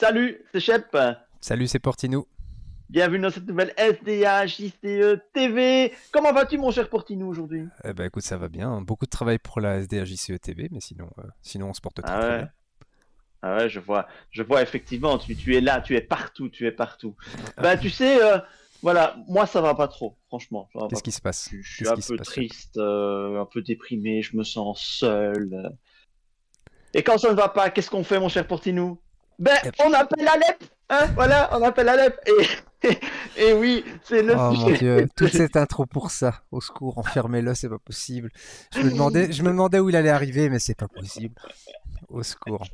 Salut, c'est Shep. Salut, c'est Portinou. Bienvenue dans cette nouvelle SDH, ICE, TV. Comment vas-tu, mon cher Portinou, aujourd'hui Eh ben, écoute, ça va bien. Beaucoup de travail pour la SDH, ICE, TV, mais sinon, euh, sinon on se porte très, ah bien. Ah ouais, je vois, je vois effectivement. Tu, es là, tu es partout, tu es partout. Ah. bah, tu sais, euh, voilà, moi ça va pas trop, franchement. Qu'est-ce qui se passe Je, suis un peu triste, euh, un peu déprimé, je me sens seul. Et quand ça ne va pas, qu'est-ce qu'on fait, mon cher Portinou ben, on appelle Alep Hein Voilà, on appelle Alep Et, et, oui, c'est le oh, Mon Dieu. Toute cette intro pour ça. Au secours, enfermez-le, c'est pas possible. Je me, demandais, je me demandais où il allait arriver, mais c'est pas possible. Au secours.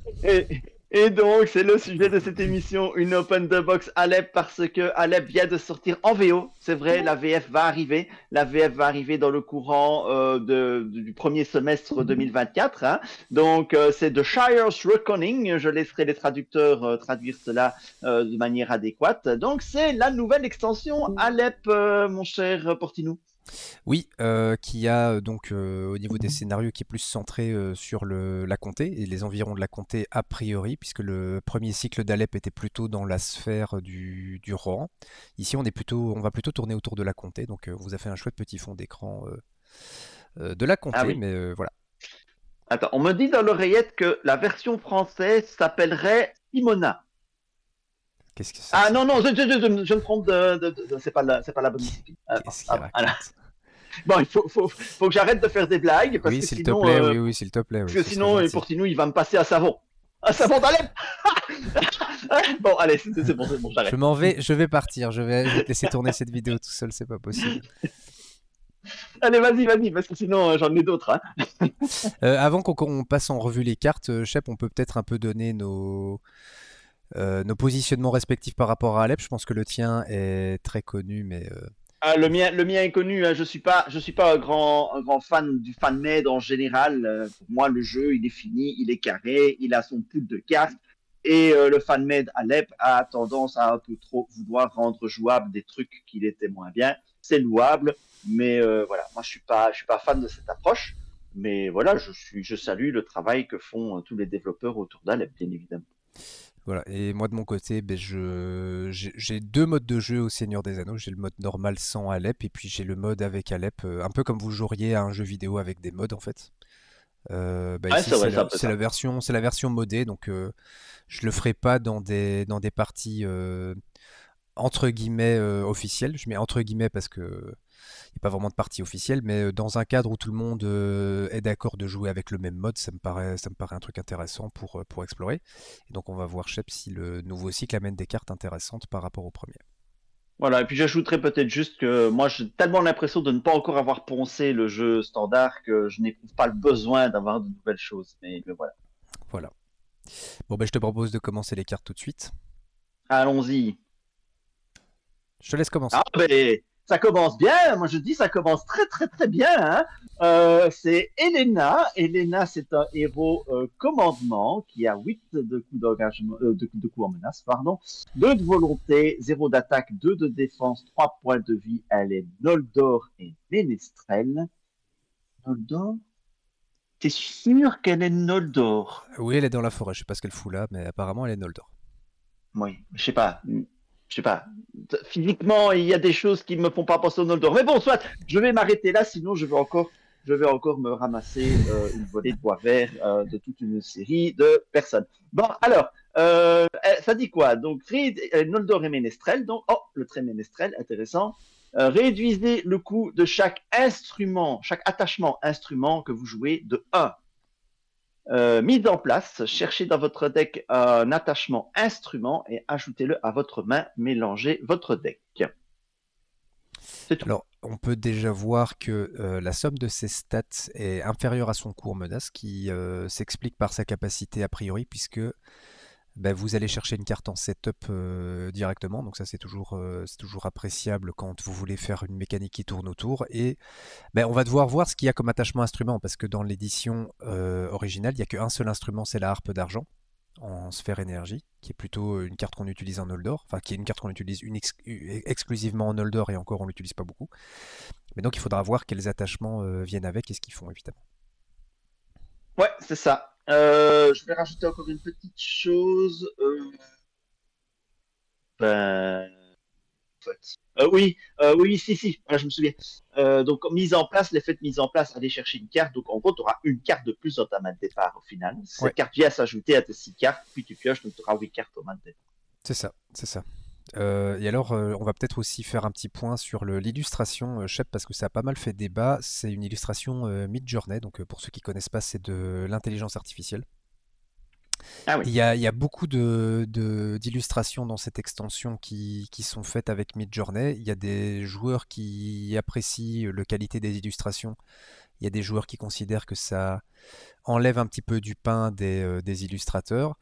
Et donc, c'est le sujet de cette émission, une Open the Box Alep, parce que Alep vient de sortir en VO. C'est vrai, la VF va arriver. La VF va arriver dans le courant euh, du premier semestre 2024. Hein. Donc, euh, c'est The Shire's Reckoning. Je laisserai les traducteurs euh, traduire cela de manière adéquate. Donc, c'est la nouvelle extension Alep, mon cher Portinou. Oui, euh, qui a euh, donc euh, au niveau des scénarios qui est plus centré sur le, la comté et les environs de la comté a priori, puisque le premier cycle d'Alep était plutôt dans la sphère du, du Ici, on, est plutôt, on va plutôt tourner autour de la comté, donc vous avez fait un chouette petit fond d'écran de la comté, ah mais voilà. Attends, on me dit dans l'oreillette que la version française s'appellerait Imona. Ah non, non, je, je, je, je me trompe de. de, c'est pas, la, pas la bonne discipline. Ah, ah bon, il faut, faut, faut que j'arrête de faire des blagues. Parce oui, s'il te plaît, euh, oui, oui, s'il te plaît. parce que sinon, pour sinon, il va me passer à savon. À savon d'Alep Bon, allez, c'est bon, c'est bon, j'arrête. Je m'en vais, je vais partir. Je vais, te laisser tourner cette vidéo tout seul, c'est pas possible. Allez, vas-y, vas-y, parce que sinon euh, j'en ai d'autres. Hein. Euh, avant qu'on passe en revue les cartes, Chep, on peut peut-être un peu donner nos, euh, nos positionnements respectifs par rapport à Alep, je pense que le tien est très connu, mais. Euh, ah, le, mien, le mien est connu, hein. je ne suis, pas, je suis pas un grand, grand fan du fan en général. Euh, pour moi, le jeu, il est fini, il est carré, il a son pool de cartes. Et le fan-made Alep a tendance à un peu trop vouloir rendre jouable des trucs qu'il était moins bien. C'est louable, mais voilà, moi je ne suis, pas, je suis pas fan de cette approche. Mais voilà, je, suis, je salue le travail que font tous les développeurs autour d'Alep, bien évidemment. Voilà. Et moi, de mon côté, ben, je, j'ai, deux modes de jeu au Seigneur des Anneaux. J'ai le mode normal sans Alep, et puis j'ai le mode avec Alep, euh, un peu comme vous joueriez à un jeu vidéo avec des modes, en fait. Euh, ben, ah c'est, la, version, c'est la version modée, donc euh, je le ferai pas dans des, dans des parties entre guillemets officielles. Je mets entre guillemets parce que n'y a pas vraiment de partie officielle, mais dans un cadre où tout le monde est d'accord de jouer avec le même mode, ça me paraît, ça me paraît un truc intéressant pour, pour explorer. Et donc on va voir, Shep, si le nouveau cycle amène des cartes intéressantes par rapport au premier. Voilà, et puis j'ajouterai peut-être juste que moi j'ai tellement l'impression de ne pas encore avoir poncé le jeu standard que je n'ai pas le besoin d'avoir de nouvelles choses. Mais, voilà. Voilà. Bon, ben je te propose de commencer les cartes tout de suite. Allons-y. Je te laisse commencer. Ah ben, ça commence bien. Moi, je dis, ça commence très, très, très bien. Hein. Euh, c'est Elena. Elena, c'est un héros euh, commandement qui a 8 de coups d'engagement, euh, de, en menace, pardon, 2 de volonté, 0 d'attaque, 2 de défense, 3 points de vie. Elle est Noldor et Ménestrel. Noldor T'es sûr qu'elle est Noldor Oui, elle est dans la forêt. Je sais pas ce qu'elle fout là, mais apparemment, elle est Noldor. Oui, je sais pas je sais pas, physiquement, il y a des choses qui me font pas penser au Noldor. Mais bon, soit, je vais m'arrêter là, sinon je vais encore, je vais encore me ramasser euh, une volée de bois vert euh, de toute une série de personnes. Bon, alors, euh, eh, ça dit quoi Donc, Noldor et Ménestrel, donc, oh, le trait Ménestrel, intéressant. réduisez le coût de chaque instrument, chaque attachement instrument que vous jouez de 1. Euh, mise en place. Cherchez dans votre deck un attachement instrument et ajoutez-le à votre main. Mélangez votre deck. C'est tout. Alors, on peut déjà voir que euh, la somme de ses stats est inférieure à son cours menace, qui euh, s'explique par sa capacité a priori, puisque bah, vous allez chercher une carte en setup euh, directement. Donc ça c'est toujours, euh, toujours appréciable quand vous voulez faire une mécanique qui tourne autour. Et bah, on va devoir voir ce qu'il y a comme attachement instrument, parce que dans l'édition euh, originale, il n'y a qu'un seul instrument, c'est la harpe d'argent en sphère énergie, qui est plutôt une carte qu'on utilise en Oldor, enfin qui est une carte qu'on utilise e, exclusivement en Oldor et encore on l'utilise pas beaucoup. Mais donc il faudra voir quels attachements viennent avec et ce qu'ils font évidemment. Ouais, c'est ça. Euh, je vais rajouter encore une petite chose. Euh... Ben... Euh, oui, euh, oui, si, si, je me souviens. donc, mise en place, l'effet de mise en place, aller chercher une carte. Donc, en gros, tu auras une carte de plus dans ta main de départ au final. Cette carte vient s'ajouter à tes six cartes, puis tu pioches, donc tu auras huit cartes au main de départ. C'est ça, c'est ça. Euh, et alors, euh, on va peut-être aussi faire un petit point sur l'illustration, euh, parce que ça a pas mal fait débat. C'est une illustration mid euh, Midjourney, donc pour ceux qui connaissent pas, c'est de l'intelligence artificielle. Ah il y a, beaucoup de, d'illustrations dans cette extension qui, sont faites avec Midjourney. Il y a des joueurs qui apprécient la qualité des illustrations. Il y a des joueurs qui considèrent que ça enlève un petit peu du pain des illustrateurs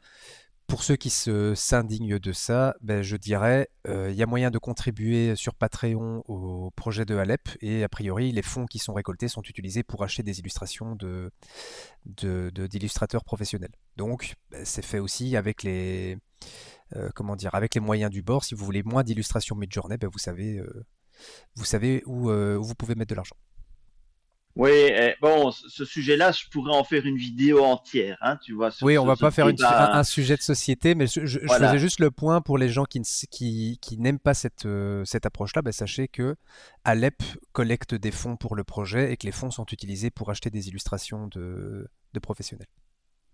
pour ceux qui se s'indignent de ça, ben, je dirais, euh, il y a moyen de contribuer sur Patreon au projet de Alep et a priori les fonds qui sont récoltés sont utilisés pour acheter des illustrations de d'illustrateurs professionnels. Donc ben, c'est fait aussi avec les euh, comment dire avec les moyens du bord. Si vous voulez moins d'illustrations mid-journée, ben vous savez euh, vous savez où vous pouvez mettre de l'argent. Oui, eh, bon, ce sujet-là, je pourrais en faire une vidéo entière, hein, tu vois. oui, on va pas faire un, sujet de société, mais je, faisais juste le point pour les gens qui, qui, n'aiment pas euh, cette, approche-là. Ben, sachez que Alep collecte des fonds pour le projet et que les fonds sont utilisés pour acheter des illustrations de professionnels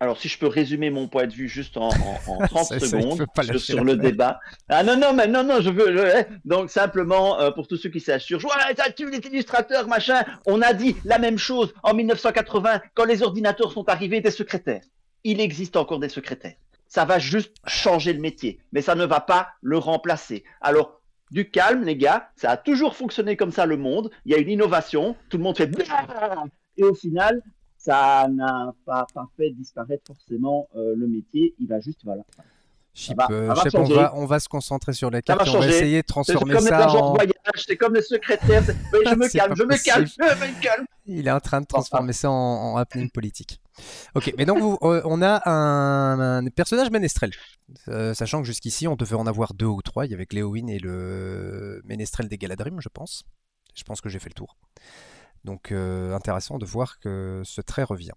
alors, si je peux résumer mon point de vue juste en, 30 secondes sur, le débat. Ah non, non, mais non, non, je veux. Eh, donc, simplement, euh, pour tous ceux qui s'assurent, ouais, tu les illustrateurs, machin, on a dit la même chose en 1980 quand les ordinateurs sont arrivés des secrétaires. Il existe encore des secrétaires. Ça va juste changer le métier, mais ça ne va pas le remplacer. Alors, du calme, les gars. Ça a toujours fonctionné comme ça, le monde. Il y a une innovation. Tout le monde fait. Et au final, ça n'a pas, pas, fait disparaître forcément euh, le métier. Il va juste, voilà. Chip, euh, on, va, se concentrer sur les cartes, on va essayer de transformer ça. en... voyage, c'est comme les secrétaires. je me calme, je me calme, je me calme. Il est en train de transformer ça en, en politique. Ok, mais donc euh, on a un, personnage ménestrel. sachant que jusqu'ici, on devait en avoir deux ou trois. Il y avait Léowin et le ménestrel des Galadrim, je pense. Je pense que j'ai fait le tour. Donc euh, intéressant de voir que ce trait revient.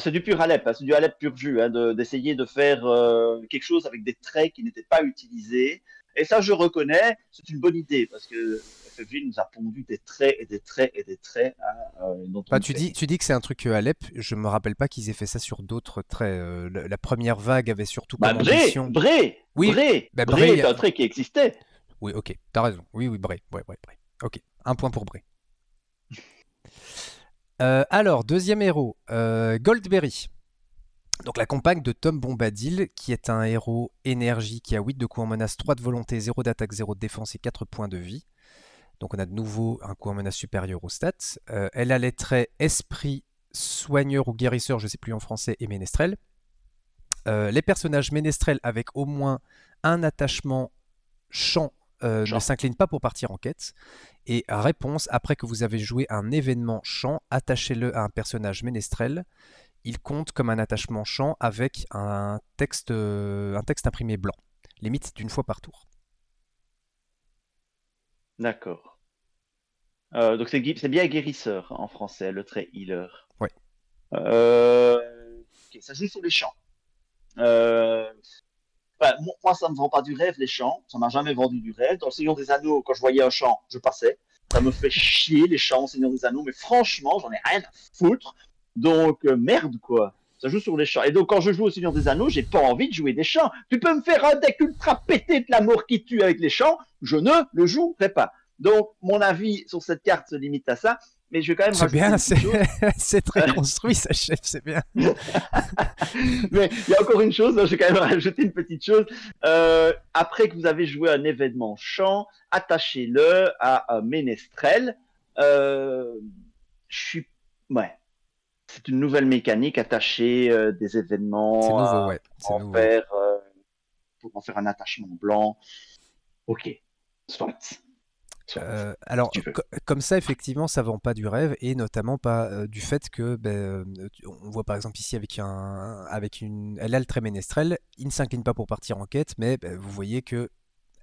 c'est du pur Alep, hein, c'est du Alep pur jus, hein, d'essayer de, faire euh, quelque chose avec des traits qui n'étaient pas utilisés. Et ça, je reconnais, c'est une bonne idée parce que FFG nous a pondu des traits et des traits et des traits. Hein, euh, bah, tu, dis, tu dis que c'est un truc Alep, je me rappelle pas qu'ils aient fait ça sur d'autres traits. la, première vague avait surtout bah, comme Bré, Bré, oui, Bré, bah, un trait qui existait. Oui, ok, t'as raison. Oui, oui, Bray, ouais, ouais, Ok, un point pour Bré. Euh, alors, deuxième héros, euh, Goldberry. Donc la compagne de Tom Bombadil, qui est un héros énergie qui a 8 de coups en menace, 3 de volonté, 0 d'attaque, 0 de défense et 4 points de vie. Donc on a de nouveau un coup en menace supérieur aux stats. Euh, elle a les traits esprit, soigneur ou guérisseur, je ne sais plus en français, et ménestrel. les personnages ménestrels avec au moins un attachement champ euh, ne s'incline pas pour partir en quête. Et réponse, après que vous avez joué un événement champ, attachez-le à un personnage ménestrel. Il compte comme un attachement champ avec un texte, euh, un texte imprimé blanc, limite d'une fois par tour. D'accord. Euh, donc c'est bien guérisseur en français, le trait healer. Oui. ça c'est sur les chants. Euh, moi, ça ne me vend pas du rêve, les champs. Ça m'a jamais vendu du rêve. Dans le Seigneur des Anneaux, quand je voyais un champ, je passais. Ça me fait chier, les champs, Seigneur des Anneaux. Mais franchement, j'en ai rien à foutre. Donc, euh, merde, quoi. Ça joue sur les champs. Et donc, quand je joue au Seigneur des Anneaux, j'ai pas envie de jouer des champs. Tu peux me faire un deck ultra pété de la mort qui tue avec les champs. Je ne le jouerai pas. Donc, mon avis sur cette carte se limite à ça mais je vais quand même. C'est bien, c'est très construit, ça, chef, c'est bien. mais il y a encore une chose, hein, je vais quand même rajouter une petite chose. Euh, après que vous avez joué un événement chant, attachez-le à un ménestrel. Euh, je suis. Ouais. C'est une nouvelle mécanique, attacher euh, des événements. C'est ouais. En nouveau. pour en faire un attachement blanc. Ok, soit alors, comme ça, effectivement, ça vend pas du rêve et notamment pas du fait que, ben, on voit par exemple ici avec un, avec une, elle a le trait il ne s'incline pas pour partir en quête, mais ben, vous voyez que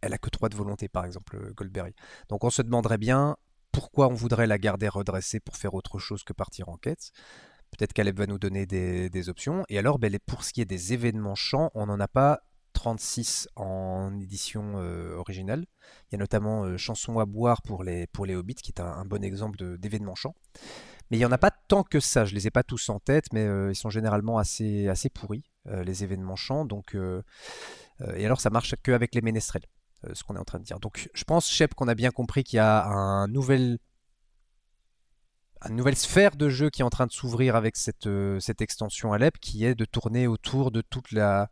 elle a que trois de volonté, par exemple, Goldberry. Donc, on se demanderait bien pourquoi on voudrait la garder redressée pour faire autre chose que partir en quête. Peut-être qu'elle va nous donner des, options. Et alors, ben, pour ce qui est des événements champs, on n'en a pas 36 en édition euh, originale. Il y a notamment euh, Chansons à boire pour les, Hobbits, qui est un, bon exemple d'événements chant. Mais il n'y en a pas tant que ça, je ne les ai pas tous en tête, mais euh, ils sont généralement assez, assez pourris, les événements chants. Donc, et alors ça marche qu'avec les ménestrels, ce qu'on est en train de dire. Donc je pense, Shep, qu'on a bien compris qu'il y a un nouvel une nouvelle sphère de jeu qui est en train de s'ouvrir avec cette, cette extension Alep, qui est de tourner autour de toute la,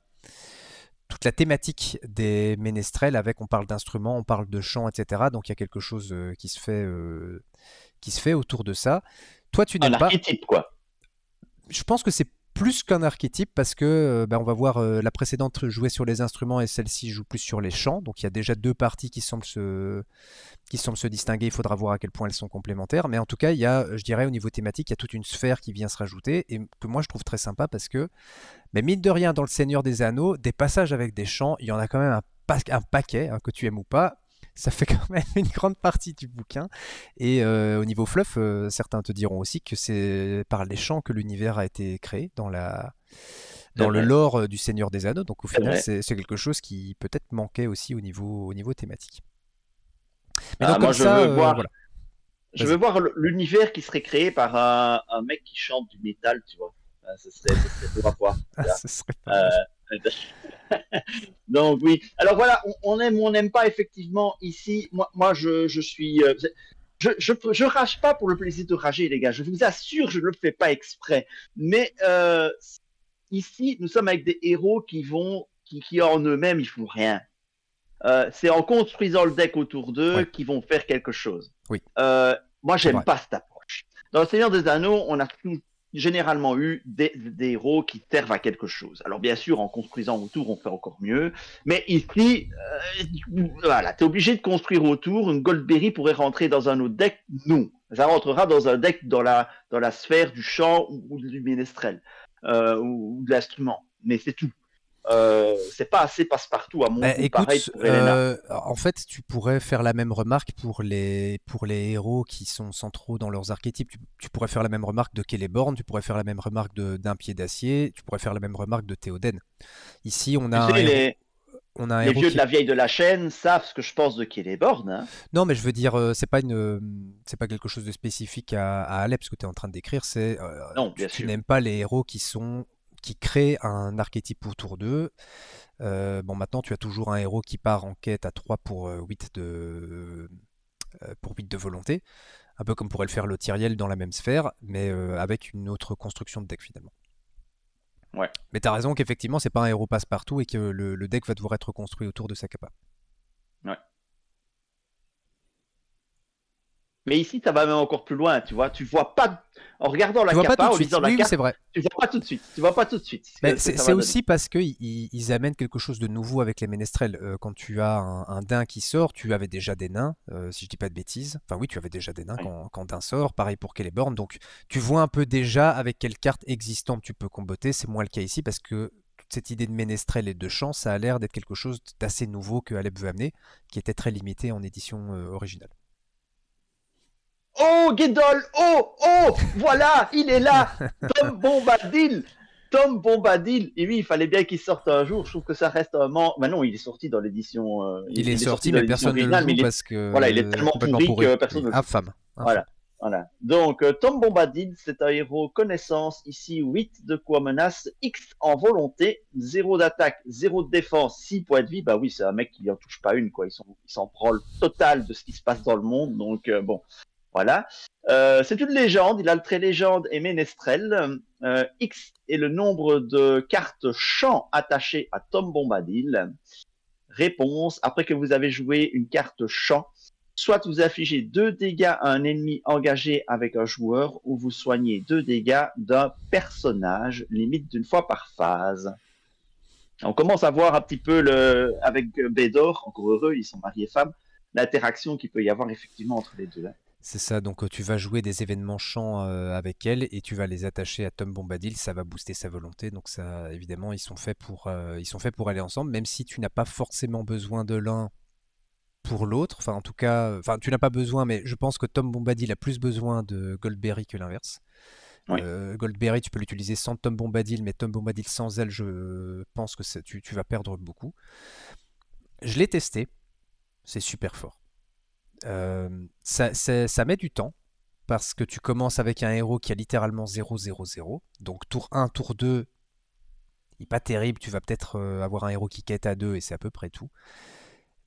toute la thématique des ménestrels avec on parle d'instruments, on parle de chants, etc. Donc il y a quelque chose euh, qui se fait euh, qui se fait autour de ça. Toi, tu n'es pas. quoi. Je pense que c'est plus qu'un archétype parce que euh, ben, on va voir euh, la précédente jouer sur les instruments et celle-ci joue plus sur les chants. Donc il y a déjà deux parties qui semblent se, qui se distinguer. Il faudra voir à quel point elles sont complémentaires. Mais en tout cas, il y a, je dirais, au niveau thématique, il y a toute une sphère qui vient se rajouter et que moi je trouve très sympa parce que, mais ben, mine de rien, dans le Seigneur des Anneaux, des passages avec des chants, il y en a quand même un, un paquet, hein, que tu aimes ou pas, ça fait quand même une grande partie du bouquin. Et euh, au niveau fluff, euh, certains te diront aussi que c'est par les chants que l'univers a été créé dans la dans le lore euh, du Seigneur des Anneaux. Donc au final, c'est quelque chose qui peut-être manquait aussi au niveau au niveau thématique. Mais ah, donc, moi, je veux voir... Je veux voir l'univers qui serait créé par un, mec qui chante du métal, tu vois. Ah, ce serait, ce pour avoir. Ah, ce serait Donc oui. Alors voilà, on, aime ou on n'aime pas effectivement ici. Moi, je, suis. Euh, je, je, rage pas pour le plaisir de rager, les gars. Je vous assure, je ne le fais pas exprès. Mais euh, ici, nous sommes avec des héros qui vont, qui, en eux-mêmes, ils font rien. Euh, c'est en construisant le deck autour d'eux qui qu'ils vont faire quelque chose. Oui. moi, j'aime pas cette approche. Dans le Seigneur des Anneaux, on a tout, généralement eu des, des, héros qui servent à quelque chose. Alors bien sûr, en construisant autour, on fait encore mieux, mais ici, euh, voilà, tu es obligé de construire autour. Une Goldberry pourrait rentrer dans un autre deck Non, ça rentrera dans un deck dans la, dans la sphère du chant ou, du ménestrel, euh, ou de l'instrument, mais c'est tout. Euh, c'est pas assez passe-partout à mon eh, euh, en fait, tu pourrais faire la même remarque pour les, pour les héros qui sont centraux dans leurs archétypes. Tu, pourrais faire la même remarque de Celeborn, tu pourrais faire la même remarque d'un pied d'acier, tu pourrais faire la même remarque de Théoden. Ici, on a. les... On a les vieux de la vieille de la chaîne savent ce que je pense de Celeborn. Hein. Non, mais je veux dire, euh, c'est pas une, c'est pas quelque chose de spécifique à, à Alep, ce que tu es en train de décrire. C'est, tu n'aimes pas les héros qui sont qui crée un archétype autour d'eux. Euh, bon, maintenant, tu as toujours un héros qui part en quête à 3 pour, 8, euh, de, euh, pour 8 de volonté, un peu comme pourrait le faire le Tyriel dans la même sphère, mais avec une autre construction de deck finalement. Ouais. Mais t'as raison qu'effectivement, c'est pas un héros passe-partout et que le, le, deck va devoir être construit autour de sa capa. Ouais. Mais ici, ça va même encore plus loin, tu vois. Tu vois pas en regardant la carte, en lisant la carte, vrai. tu vois pas tout de suite. Tu vois pas tout de suite. c'est aussi parce que ils, amènent quelque chose de nouveau avec les ménestrels. Euh, quand tu as un, un, qui sort, tu avais déjà des nains, euh, si je dis pas de bêtises. Enfin oui, tu avais déjà des nains quand, quand un sort. Pareil pour Celeborn. Donc tu vois un peu déjà avec quelle carte existante tu peux comboter. C'est moins le cas ici parce que toute cette idée de ménestrel et de champ, ça a l'air d'être quelque chose d'assez nouveau que Alep veut amener, qui était très limité en édition euh, originale. Oh, Guédol Oh, oh Voilà, il est là Tom Bombadil Tom Bombadil Et oui, il fallait bien qu'il sorte un jour. Je trouve que ça reste un moment, Bah non, il est sorti dans l'édition. Euh, il, est, sorti, mais personne ne le Voilà, il est tellement pourri, que personne ne Infâme. Voilà. Voilà. Donc, euh, Tom Bombadil, c'est un héros connaissance, ici 8 de quoi menace, X en volonté, 0 d'attaque, 0 de défense, 6 points de vie. Bah oui, c'est un mec qui n'en touche pas une, quoi. Ils s'en prend total de ce qui se passe dans le monde. Donc, euh, bon, voilà. Euh, c'est une légende, il a le trait légende et ménestrel. Euh, X est le nombre de cartes champ attachées à Tom Bombadil. Réponse, après que vous avez joué une carte champ, soit vous affligez deux dégâts à un ennemi engagé avec un joueur, ou vous soignez deux dégâts d'un personnage, limite d'une fois par phase. On commence à voir un petit peu avec Bédor, encore heureux, ils sont mariés femmes, l'interaction qu'il peut y avoir effectivement entre les deux. C'est ça, donc tu vas jouer des événements chants avec elle et tu vas les attacher à Tom Bombadil, ça va booster sa volonté. Donc ça, évidemment, ils sont faits pour, ils sont faits pour aller ensemble, même si tu n'as pas forcément besoin de l'un pour l'autre. Enfin, en tout cas, enfin, tu n'as pas besoin, mais je pense que Tom Bombadil a plus besoin de Goldberry que l'inverse. Goldberry, tu peux l'utiliser sans Tom Bombadil, mais Tom Bombadil sans elle, je pense que tu vas perdre beaucoup. Je l'ai testé, c'est super fort ça, met du temps parce que tu commences avec un héros qui a littéralement 0-0-0. Donc tour 1, tour 2, il n'est pas terrible, tu vas peut-être euh, avoir un héros qui quête à 2 et c'est à peu près tout.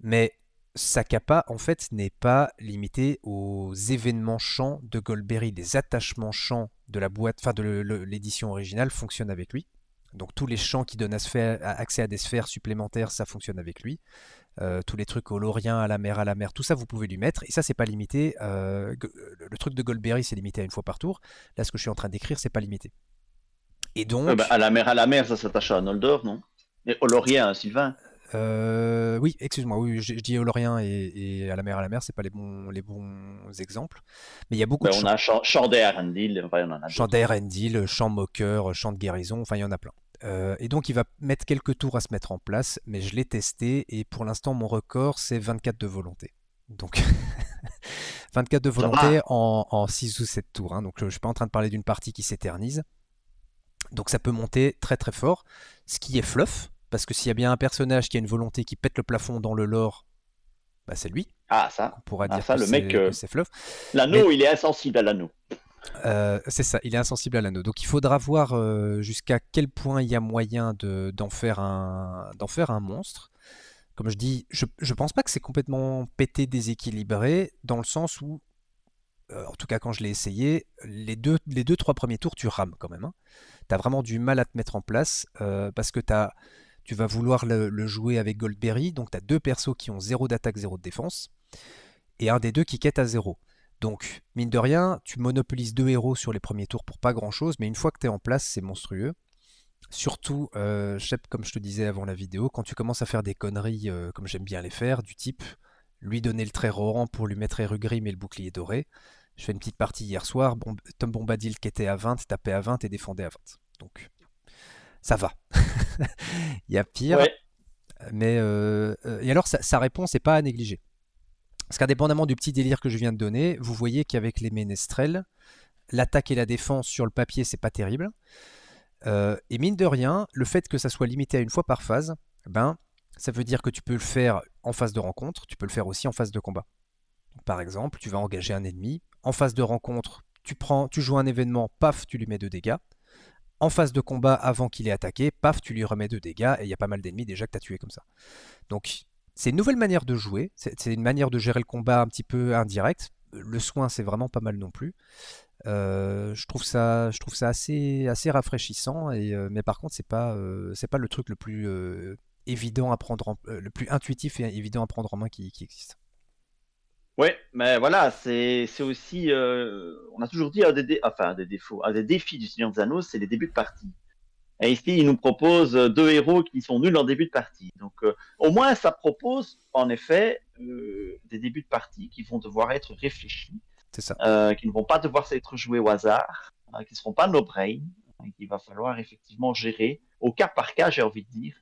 Mais sa capa, en fait, n'est pas limitée aux événements champs de Goldberry. des attachements champs de la boîte, enfin de l'édition originale fonctionnent avec lui. Donc tous les champs qui donnent accès à des sphères supplémentaires, ça fonctionne avec lui. Euh, tous les trucs au laurien, à la mer, à la mer, tout ça vous pouvez lui mettre. Et ça, c'est pas limité. Euh, le truc de Goldberry, c'est limité à une fois par tour. Là, ce que je suis en train d'écrire, c'est pas limité. Et donc. Ah, bah, à la mer, à la mer, ça s'attache à un non Mais au laurien, Sylvain euh, oui, excuse-moi, oui, je, dis au et, à la mer, à la mer, c'est pas les bons, les bons exemples. Mais il y a beaucoup bah, de. On a d'air Endil, en a Endil, Chant Moqueur, Chant de Guérison, enfin, il y en a plein. Euh, et donc il va mettre quelques tours à se mettre en place, mais je l'ai testé et pour l'instant mon record c'est 24 de volonté. Donc 24 de volonté en, 6 ou 7 tours. Hein. Donc je ne suis pas en train de parler d'une partie qui s'éternise. Donc ça peut monter très très fort, ce qui est fluff, parce que s'il y a bien un personnage qui a une volonté qui pète le plafond dans le lore, bah, c'est lui. Ah ça. On pourra ah, dire ça, que le mec, c'est euh, fluff. L'anneau, il est insensible à l'anneau. Euh, c'est ça, il est insensible à l'anneau. Donc il faudra voir euh, jusqu'à quel point il y a moyen d'en faire, un, monstre. Comme je dis, je, pense pas que c'est complètement pété déséquilibré, dans le sens où, euh, en tout cas quand je l'ai essayé, les deux, les deux, trois premiers tours, tu rames quand même. Hein. t'as Tu as vraiment du mal à te mettre en place, parce que as, tu vas vouloir le, jouer avec Goldberry, donc tu as deux persos qui ont zéro d'attaque, 0 de défense, et un des deux qui quête à zéro. Donc, mine de rien, tu monopolises deux héros sur les premiers tours pour pas grand-chose, mais une fois que tu es en place, c'est monstrueux. Surtout, euh, comme je te disais avant la vidéo, quand tu commences à faire des conneries euh, comme j'aime bien les faire, du type lui donner le trait Roran pour lui mettre Erugrim et le bouclier doré. Je fais une petite partie hier soir, Tom Bombadil qui était à 20, tapait à 20 et défendait à 20. Donc, ça va. Il y a pire. Mais, euh, euh, et alors, sa réponse n'est pas à négliger. Parce qu'indépendamment du petit délire que je viens de donner, vous voyez qu'avec les ménestrels, l'attaque et la défense sur le papier, c'est pas terrible. Euh, et mine de rien, le fait que ça soit limité à une fois par phase, ben, ça veut dire que tu peux le faire en phase de rencontre, tu peux le faire aussi en phase de combat. Par exemple, tu vas engager un ennemi, en phase de rencontre, tu prends, tu joues un événement, paf, tu lui mets deux dégâts. En phase de combat, avant qu'il ait attaqué, paf, tu lui remets deux dégâts et il y a pas mal d'ennemis déjà que tu as tué comme ça. Donc c'est une nouvelle manière de jouer, c'est une manière de gérer le combat un petit peu indirect. Le soin, c'est vraiment pas mal non plus. Euh, je trouve ça, je trouve ça assez, assez rafraîchissant. Et, euh, mais par contre, c'est pas, euh, pas le truc le plus évident à prendre, en, le plus intuitif et évident à prendre en main qui, existe. Oui, mais voilà, c'est aussi, on a toujours dit un des, des défauts, un des défis du Seigneur des Anneaux, c'est les débuts de partie. Et ici, il nous propose euh, deux héros qui sont nuls en début de partie. Donc, euh, au moins, ça propose, en effet, euh, des débuts de partie qui vont devoir être réfléchis. C'est ça. qui ne vont pas devoir être joués au hasard, qui ne seront pas nos brain, et hein, qu'il va falloir effectivement gérer au cas par cas, j'ai envie de dire,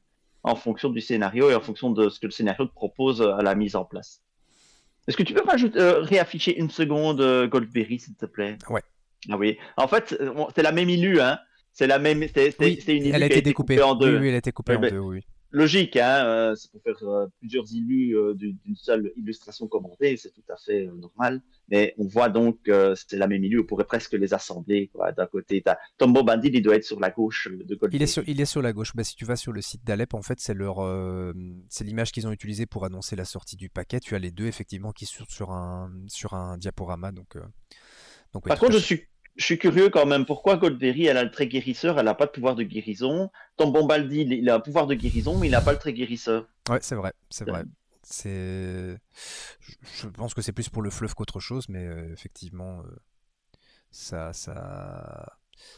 en fonction du scénario et en fonction de ce que le scénario te propose à la mise en place. Est-ce que tu peux rajouter, réafficher une seconde Goldberry, s'il te plaît Ouais. Ah oui. En fait, c'est la même élue, hein. C'est la même. oui, une elle a été découpée. en deux. elle a été coupée eh en ben, deux, oui. Logique, hein, euh, c'est pour faire euh, plusieurs illus euh, d'une seule illustration commandée c'est tout à fait normal. Mais on voit donc c'est la même illu, on pourrait presque les assembler. D'un côté, Tombo Bandit, il doit être sur la gauche de Il est sur, il est sur la gauche. Mais bah, si tu vas sur le site d'Alep, en fait, c'est leur, c'est l'image qu'ils ont utilisée pour annoncer la sortie du paquet. Tu as les deux effectivement qui sont sur un, sur un diaporama. Donc, donc Par contre, je suis je suis curieux quand même. Pourquoi Goldberry elle a le trait guérisseur, elle n'a pas de pouvoir de guérison Tom Bombaldi, il a le pouvoir de guérison, mais il n'a pas le trait guérisseur. Ouais, c'est vrai, c'est vrai. Euh. C'est... Je pense que c'est plus pour le fleuve qu'autre chose, mais euh, effectivement, euh, ça, ça,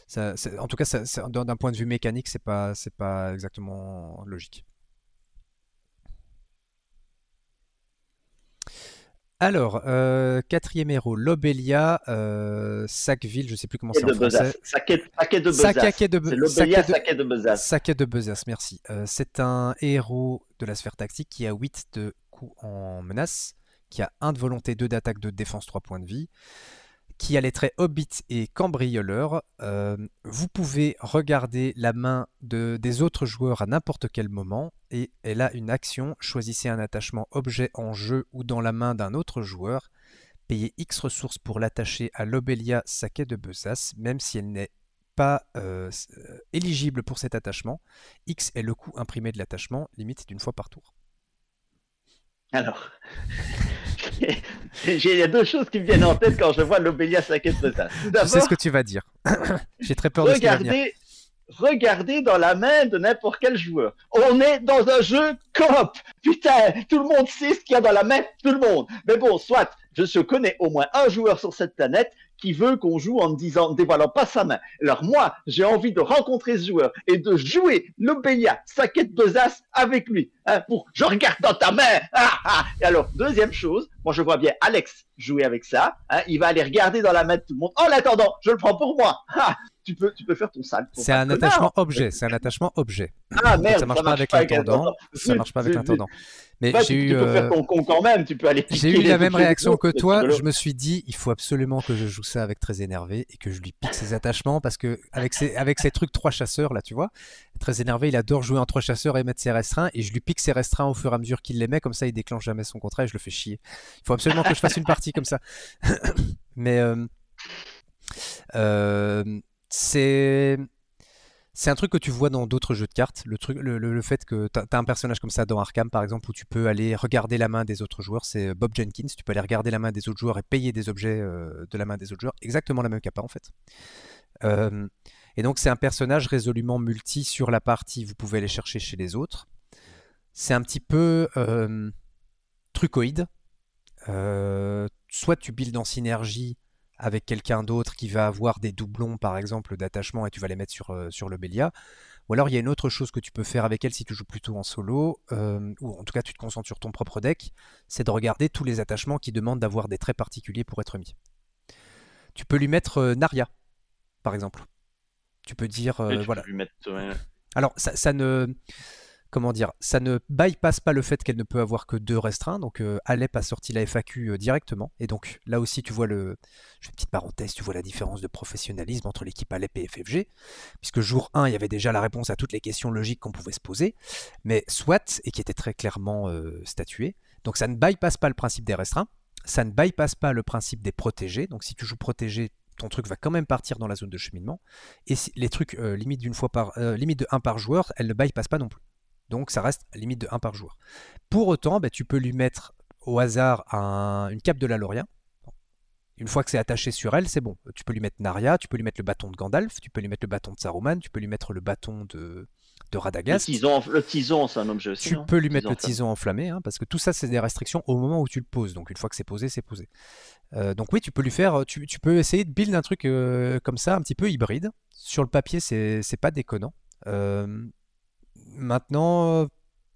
ça, en tout cas, d'un point de vue mécanique, c'est pas, c'est pas exactement logique. Alors, euh, quatrième héros, Lobelia, euh, Sacville, je ne sais plus comment c'est en français. de Besace. Saké de, de merci. Euh, c'est un héros de la sphère tactique qui a 8 de coups en menace, qui a 1 de volonté, 2 d'attaque, 2 de défense, 3 points de vie qui a les traits hobbit et cambrioleur. Euh, vous pouvez regarder la main de, des autres joueurs à n'importe quel moment et elle a une action. Choisissez un attachement objet en jeu ou dans la main d'un autre joueur. Payez X ressources pour l'attacher à l'Obelia Saké de Besace, même si elle n'est pas euh, euh, éligible pour cet attachement. X est le coût imprimé de l'attachement, limite d'une fois par tour. Alors, Il y a deux choses qui me viennent en tête quand je vois Lobelia de ça. Je sais ce que tu vas dire. J'ai très peur de regarder, ce Regardez dans la main de n'importe quel joueur. On est dans un jeu coop. Putain, tout le monde sait ce qu'il y a dans la main, tout le monde. Mais bon, soit, je connais au moins un joueur sur cette planète qui veut qu'on joue en disant dévoilant pas sa main. Alors moi, j'ai envie de rencontrer ce joueur et de jouer le béliard, sa quête besace avec lui. Hein, pour je regarde dans ta main. Ah, ah. Et alors deuxième chose, moi je vois bien Alex jouer avec ça. Hein, il va aller regarder dans la main de tout le monde. En attendant, je le prends pour moi. Ah tu peux, tu peux faire ton sale. C'est un attachement objet. C'est un attachement objet. Ah merde, ça marche, marche pas avec l'intendant. Ça marche pas avec l'intendant. Mais j'ai eu. Tu peux faire euh, ton con quand même. Tu peux aller. J'ai eu la même réaction que toi. Je me suis dit, il faut absolument que je joue ça avec très énervé et que je lui pique ses attachements parce que avec ces avec ces trucs trois chasseurs là, tu vois, très énervé, il adore jouer en trois chasseurs et mettre ses restreints et je lui pique ses restreints au fur et à mesure qu'il les met. Comme ça, il déclenche jamais son contrat et je le fais chier. Il faut absolument que je fasse une partie comme ça. Mais Euh, euh c'est un truc que tu vois dans d'autres jeux de cartes. Le, truc, le, fait que tu as, un personnage comme ça dans Arkham, par exemple, où tu peux aller regarder la main des autres joueurs. C'est Bob Jenkins. Tu peux aller regarder la main des autres joueurs et payer des objets euh, de la main des autres joueurs. Exactement la même capa, en fait. Euh, et donc, c'est un personnage résolument multi sur la partie. Vous pouvez aller chercher chez les autres. C'est un petit peu euh, trucoïde. soit tu builds en synergie avec quelqu'un d'autre qui va avoir des doublons, par exemple, d'attachement et tu vas les mettre sur, euh, sur le Bélia. Ou alors il y a une autre chose que tu peux faire avec elle si tu joues plutôt en solo, euh, ou en tout cas tu te concentres sur ton propre deck, c'est de regarder tous les attachements qui demandent d'avoir des traits particuliers pour être mis. Tu peux lui mettre euh, Naria, par exemple. Tu peux dire... voilà. Alors ça ne comment dire, ça ne bypasse pas le fait qu'elle ne peut avoir que deux restreints. Donc euh, Alep a sorti la FAQ euh, directement. Et donc là aussi, tu vois le. Je fais une petite parenthèse, tu vois la différence de professionnalisme entre l'équipe Alep et FFG. Puisque jour 1, il y avait déjà la réponse à toutes les questions logiques qu'on pouvait se poser. Mais soit, et qui était très clairement euh, statué. Donc ça ne bypasse pas le principe des restreints. Ça ne bypasse pas le principe des protégés. Donc si tu joues protégé, ton truc va quand même partir dans la zone de cheminement. Et les trucs limite d'une fois par limite de 1 par joueur, elle ne bypassent pas non plus. Donc ça reste à limite de 1 par jour. Pour autant, bah, tu peux lui mettre au hasard une cape de la Lorien. Une fois que c'est attaché sur elle, c'est bon. Tu peux lui mettre Naria, tu peux lui mettre le bâton de Gandalf, tu peux lui mettre le bâton de Saruman, tu peux lui mettre le bâton de, de Radagast. Le tison, le tison c'est un objet Tu hein. peux lui mettre le tison enflammé, hein, parce que tout ça, c'est des restrictions au moment où tu le poses. Donc une fois que c'est posé, c'est posé. Euh, donc oui, tu peux lui faire, tu, peux essayer de build un truc euh, comme ça, un petit peu hybride. Sur le papier, c'est pas déconnant. Euh, Maintenant, euh,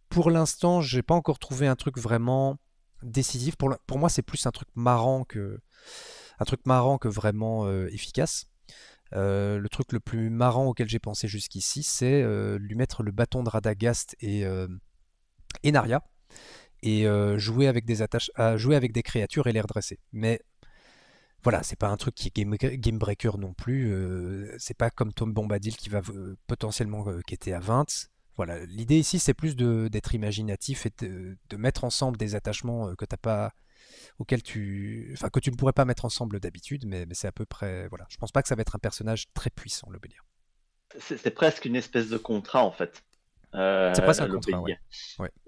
pour l'instant, n'ai pas encore trouvé un truc vraiment décisif. Pour, moi, c'est plus un truc marrant que un truc marrant que vraiment euh, efficace. Euh, le truc le plus marrant auquel j'ai pensé jusqu'ici, c'est lui mettre le bâton de Radagast et, Naria et jouer avec des attaches, jouer avec des créatures et les redresser. Mais voilà, c'est pas un truc qui est game, breaker non plus. c'est pas comme Tom Bombadil qui va potentiellement quitter à 20. Voilà, l'idée ici, c'est plus d'être imaginatif et de, mettre ensemble des attachements euh, que t'as pas, auquel tu, enfin, que tu ne pourrais pas mettre ensemble d'habitude, mais, c'est à peu près, voilà. Je pense pas que ça va être un personnage très puissant, le C'est presque une espèce de contrat en fait. Euh, c'est presque un contrat. Ouais.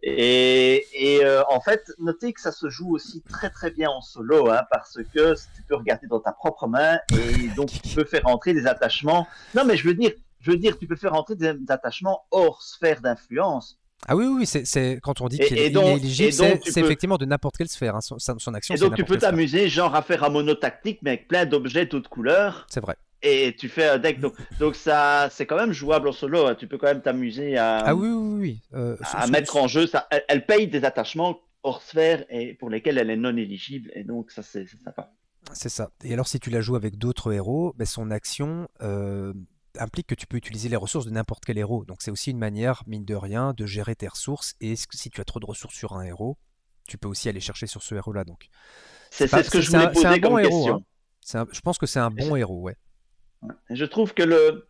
Et, et euh, en fait, notez que ça se joue aussi très très bien en solo, hein, parce que tu peux regarder dans ta propre main et donc tu peux faire entrer des attachements. Non, mais je veux dire, je veux dire, tu peux faire entrer des attachements hors sphère d'influence. Ah oui, oui, c'est quand on dit qu'il est éligible, c'est effectivement de n'importe quelle sphère, hein, son, action. Et donc tu peux t'amuser, genre à faire un monotactique, mais avec plein d'objets toutes couleurs. C'est vrai. Et tu fais un deck, donc, donc ça, c'est quand même jouable en solo. Hein. tu peux quand même t'amuser à, ah oui, oui, euh, à mettre en jeu. Ça, elle, paye des attachements hors sphère et pour lesquels elle est non éligible, et donc ça c'est sympa. C'est ça. Et alors si tu la joues avec d'autres héros, ben, son action. Euh, implique que tu peux utiliser les ressources de n'importe quel héros. Donc c'est aussi une manière, mine de rien, de gérer tes ressources. Et si tu as trop de ressources sur un héros, tu peux aussi aller chercher sur ce héros-là. Donc c'est ce que je voulais poser comme je pense que c'est un bon héros, ouais. Je trouve que le,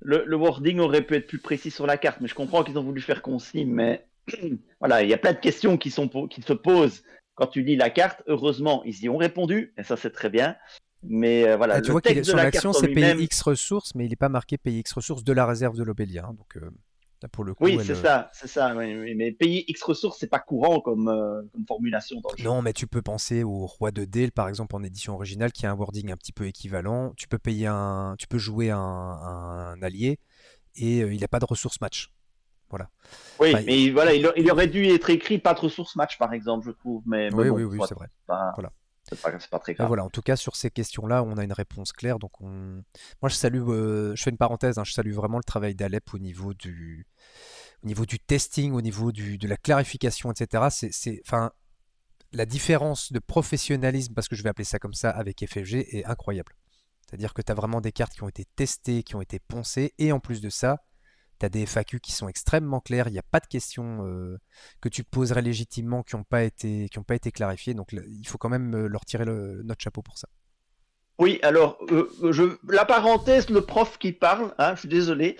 le, wording aurait pu être plus précis sur la carte, mais je comprends qu'ils ont voulu faire concis. Mais voilà, il y a plein de questions qui, sont, qui se posent quand tu lis la carte. Heureusement, ils y ont répondu, et ça c'est très bien. Mais euh, voilà, ah, tu le vois qu'il est sur l'action, c'est payer X ressources, mais il n'est pas marqué payer X ressources de la réserve de l'Obélien. Hein, donc euh, pour le coup, oui, c'est euh, ça, c'est ça. mais payer X ressources, c'est pas courant comme, formulation. non, mais tu peux penser au roi de Dale, par exemple, en édition originale, qui a un wording un petit peu équivalent. Tu peux payer un, tu peux jouer un, allié et il n'a pas de ressources match. Voilà. Oui, mais il... voilà, il, aurait dû être écrit pas de ressources match, par exemple, je trouve. Mais oui, oui, c'est vrai. Voilà voilà, en tout cas, sur ces questions-là, on a une réponse claire. Donc, moi, je salue, euh, je fais une parenthèse, hein, je salue vraiment le travail d'Alep au niveau du, au niveau du testing, au niveau de la clarification, etc. C'est, enfin, la différence de professionnalisme, parce que je vais appeler ça comme ça, avec FFG est incroyable. C'est-à-dire que tu as vraiment des cartes qui ont été testées, qui ont été poncées, et en plus de ça, tu as des FAQ qui sont extrêmement claires, il n'y a pas de questions euh, que tu poserais légitimement qui n'ont pas, été, pas été clarifiées, donc il faut quand même euh, leur tirer notre chapeau pour ça. Oui, alors, euh, je, la parenthèse, le prof qui parle, hein, je suis désolé.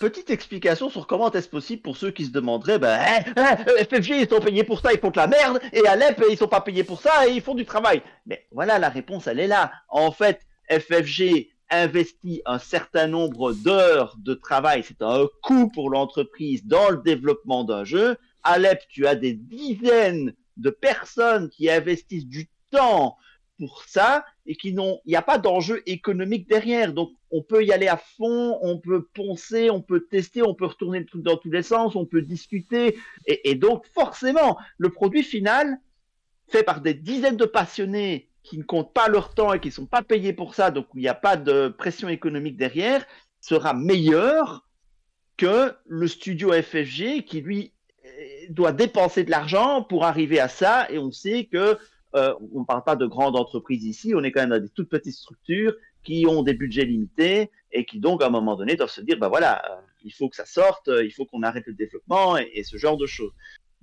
petite explication sur comment est-ce possible pour ceux qui se demanderaient, ben, hein, hein, FFG, ils sont payés pour ça, ils font de la merde, et Alep, ils sont pas payés pour ça, et ils font du travail. Mais voilà, la réponse, elle est là. En fait, FFG, investit un certain nombre d'heures de travail, c'est un coût pour l'entreprise dans le développement d'un jeu. Alep, tu as des dizaines de personnes qui investissent du temps pour ça et qui n'ont, il n'y a pas d'enjeu économique derrière. Donc, on peut y aller à fond, on peut poncer, on peut tester, on peut retourner le truc dans tous les sens, on peut discuter. et donc, forcément, le produit final, fait par des dizaines de passionnés qui ne comptent pas leur temps et qui ne sont pas payés pour ça, donc il n'y a pas de pression économique derrière, sera meilleur que le studio FFG qui, lui, euh, doit dépenser de l'argent pour arriver à ça. Et on sait que euh, on ne parle pas de grandes entreprises ici, on est quand même dans des toutes petites structures qui ont des budgets limités et qui donc à un moment donné doivent se dire, ben voilà, euh, il faut que ça sorte, il faut qu'on arrête le développement et, ce genre de choses.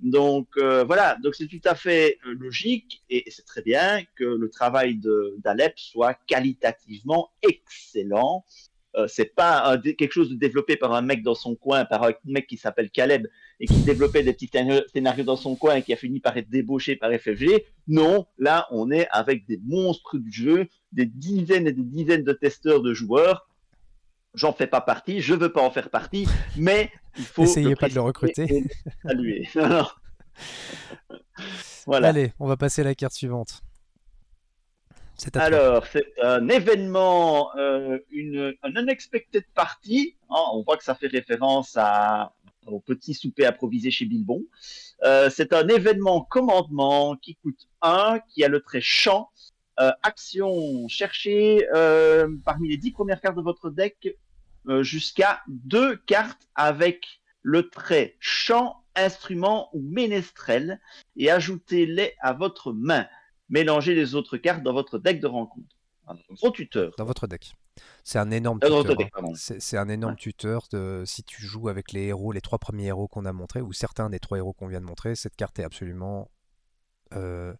Donc euh, voilà, donc c'est tout à fait euh, logique et c'est très bien que le travail d'Alep soit qualitativement excellent. Euh, c'est pas quelque chose de développé par un mec dans son coin, par un mec qui s'appelle Caleb et qui développait des petits scénarios dans son coin et qui a fini par être débauché par FFG. Non, là on est avec des monstres du jeu, des dizaines et des dizaines de testeurs, de joueurs j'en fais pas partie, je veux pas en faire partie, mais il faut. essayer pas de le recruter. Saluer. voilà. Allez, on va passer à la carte suivante. Alors, c'est un événement, euh, une, un unexpected party. Hein, on voit que ça fait référence à, au petit souper improvisé chez Bilbon. Euh, c'est un événement commandement qui coûte 1, qui a le trait champ. Euh, action, cherchez parmi les 10 premières cartes de votre deck euh, jusqu'à deux cartes avec le trait chant, instrument ou ménestrel et ajoutez-les à votre main. Mélangez les autres cartes dans votre deck de rencontre. Au tuteur. Dans votre deck. C'est un énorme tuteur. Hein. C'est un énorme tuteur. De, si tu joues avec les héros, les trois premiers héros qu'on a montrés, ou certains des trois héros qu'on vient de montrer, cette carte est absolument. Euh,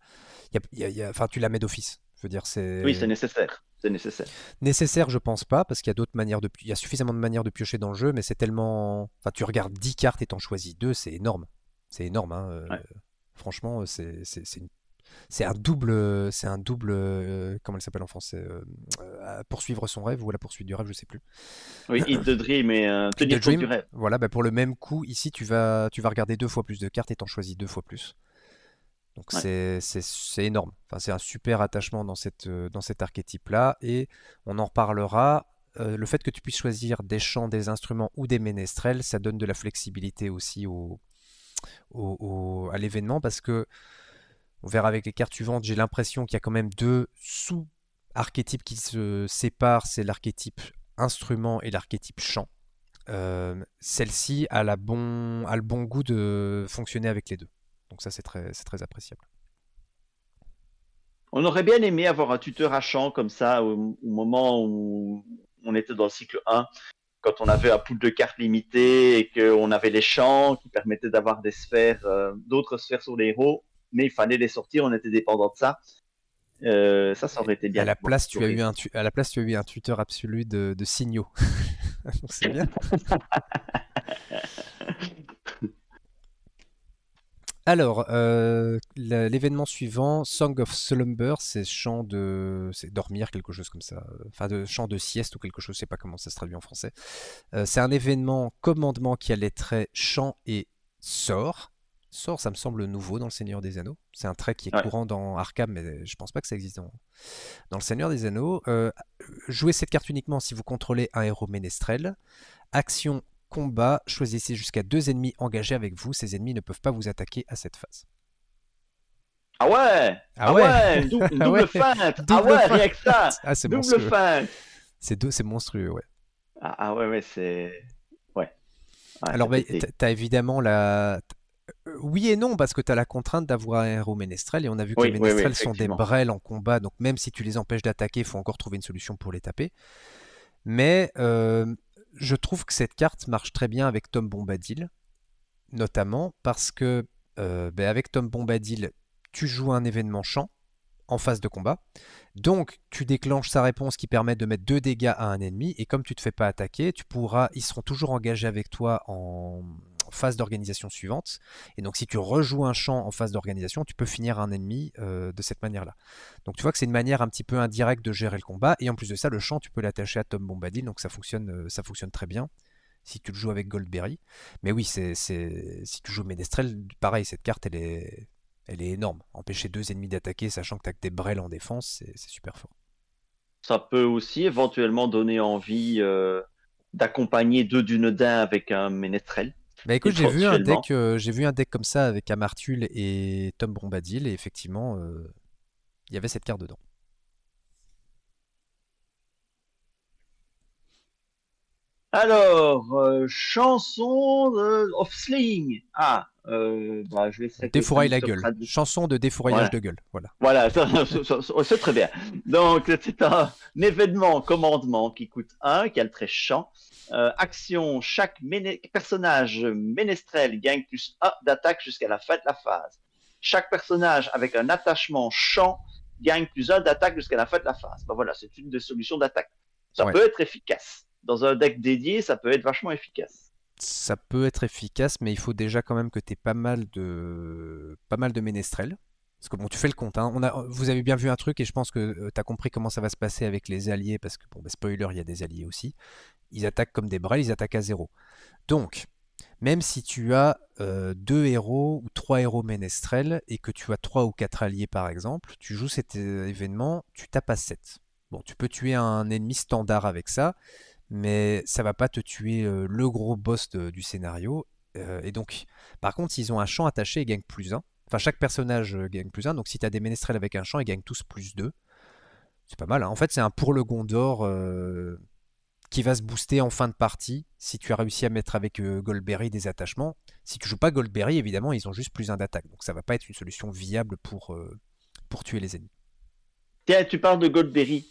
enfin, tu la mets d'office. Je veux dire, c'est. Oui, c'est nécessaire nécessaire. Nécessaire, je pense pas, parce qu'il y a d'autres manières de, il y a suffisamment de manières de piocher dans le jeu, mais c'est tellement, enfin, tu regardes 10 cartes et t'en choisis deux, c'est énorme, c'est énorme. Hein, euh, franchement, euh, c'est c'est un double, c'est un double, euh, comment elle s'appelle en français, euh, poursuivre son rêve ou à la poursuite du rêve, je sais plus. Oui, Hit Dream et tenir du rêve. Voilà, bah, pour le même coup, ici tu vas, tu vas regarder deux fois plus de cartes et t'en choisis deux fois plus. Donc c'est énorme. Enfin, c'est un super attachement dans, cette, euh, dans cet archétype-là. Et on en reparlera. Euh, le fait que tu puisses choisir des chants, des instruments ou des ménestrels, ça donne de la flexibilité aussi au, à l'événement parce que, on verra avec les cartes suivantes, j'ai l'impression qu'il y a quand même deux sous-archétypes qui se séparent. C'est l'archétype instrument et l'archétype chant. Euh, celle-ci bon, a le bon goût de fonctionner avec les deux. Donc ça, c'est très, appréciable. On aurait bien aimé avoir un tuteur à champ comme ça au, moment où on était dans le cycle 1, quand on avait un pool de cartes limité et qu'on avait les champs qui permettaient d'avoir des sphères, euh, d'autres sphères sur les héros, mais il fallait les sortir, on était dépendant de ça. Euh, ça, ça aurait été bien. À la, place, tu as eu un tuteur absolu de, de signaux. c'est bien. Alors, euh, l'événement suivant, Song of Slumber, c'est chant de... dormir, quelque chose comme ça. Euh, enfin, de chant de sieste ou quelque chose, je sais pas comment ça se traduit en français. Euh, c'est un événement commandement qui a les traits chant et sort. Sort, ça me semble nouveau dans le Seigneur des Anneaux. C'est un trait qui est courant dans Arkham, mais je pense pas que ça existe dans, le Seigneur des Anneaux. jouez cette carte uniquement si vous contrôlez un héros ménestrel. Action combat, choisissez jusqu'à deux ennemis engagés avec vous. Ces ennemis ne peuvent pas vous attaquer à cette phase. Ah ouais Ah, ah ouais, ah Double feinte Ah ouais, ça Double feinte C'est monstrueux, ouais. Ah, ah, ouais, ouais, c'est... Ouais. Alors, bah, t'as évidemment la... Euh, oui et non, parce que tu as la contrainte d'avoir un héros ménestrel, et on a vu que les ménestrels sont des brels en combat, donc même si tu les empêches d'attaquer, il faut encore trouver une solution pour les taper. Mais euh, je trouve que cette carte marche très bien avec Tom Bombadil, notamment parce que euh, ben, avec Tom Bombadil, tu joues un événement champ en phase de combat. Donc, tu déclenches sa réponse qui permet de mettre deux dégâts à un ennemi. Et comme tu te fais pas attaquer, tu pourras, ils seront toujours engagés avec toi en, phase d'organisation suivante. Et donc si tu rejoues un champ en phase d'organisation, tu peux finir un ennemi euh, de cette manière-là. Donc tu vois que c'est une manière un petit peu indirecte de gérer le combat. Et en plus de ça, le champ, tu peux l'attacher à Tom Bombadil, donc ça fonctionne, euh, ça fonctionne très bien si tu le joues avec Goldberry. Mais oui, c'est si tu joues Ménestrel, pareil, cette carte, elle est, elle est énorme. Empêcher deux ennemis d'attaquer, sachant que tu as que des brels en défense, c'est super fort. Ça peut aussi éventuellement donner envie euh, d'accompagner deux d'une avec un Ménestrel. Bah, j'ai vu, un deck, euh, j'ai vu un deck comme ça avec Amartul et Tom Bombadil, et effectivement, euh, il y avait cette carte dedans. Alors, euh, chanson de sling. Ah, bah, je vais Défouraille la gueule. Chanson de défouraillage de gueule. Voilà. Voilà, c'est très bien. Donc, c'est un événement commandement qui coûte 1, qui a le très chant, euh, action, chaque personnage ménestrel gagne plus 1 d'attaque jusqu'à la fin de la phase. Chaque personnage avec un attachement champ gagne plus 1 d'attaque jusqu'à la fin de la phase. Ben voilà, c'est une des solutions d'attaque. Ça peut être efficace. Dans un deck dédié, ça peut être vachement efficace. Ça peut être efficace, mais il faut déjà quand même que tu aies pas mal de, pas mal de ménestrels. Parce que bon, tu fais le compte. Hein. On a, euh, vous avez bien vu un truc et je pense que euh, tu as compris comment ça va se passer avec les alliés. Parce que, bon, bah, spoiler, il y a des alliés aussi. Ils attaquent comme des bras, ils attaquent à zéro. Donc, même si tu as euh, deux héros ou trois héros ménestrels et que tu as trois ou quatre alliés par exemple, tu joues cet euh, événement, tu tapes à 7. Bon, tu peux tuer un ennemi standard avec ça, mais ça va pas te tuer le gros boss du scénario. et donc, par contre, ils ont un champ attaché, et gagnent plus 1. Enfin, chaque personnage euh, gagne plus 1. Donc, si tu as des ménestrels avec un champ, ils gagnent tous plus 2. C'est pas mal. Hein. En fait, c'est un pour le Gondor euh, qui va se booster en fin de partie si tu as réussi à mettre avec euh, Goldberry des attachements. Si tu joues pas Goldberry, évidemment, ils ont juste plus 1 d'attaque. Donc, ça va pas être une solution viable pour, pour tuer les ennemis. Tiens, tu parles de Goldberry.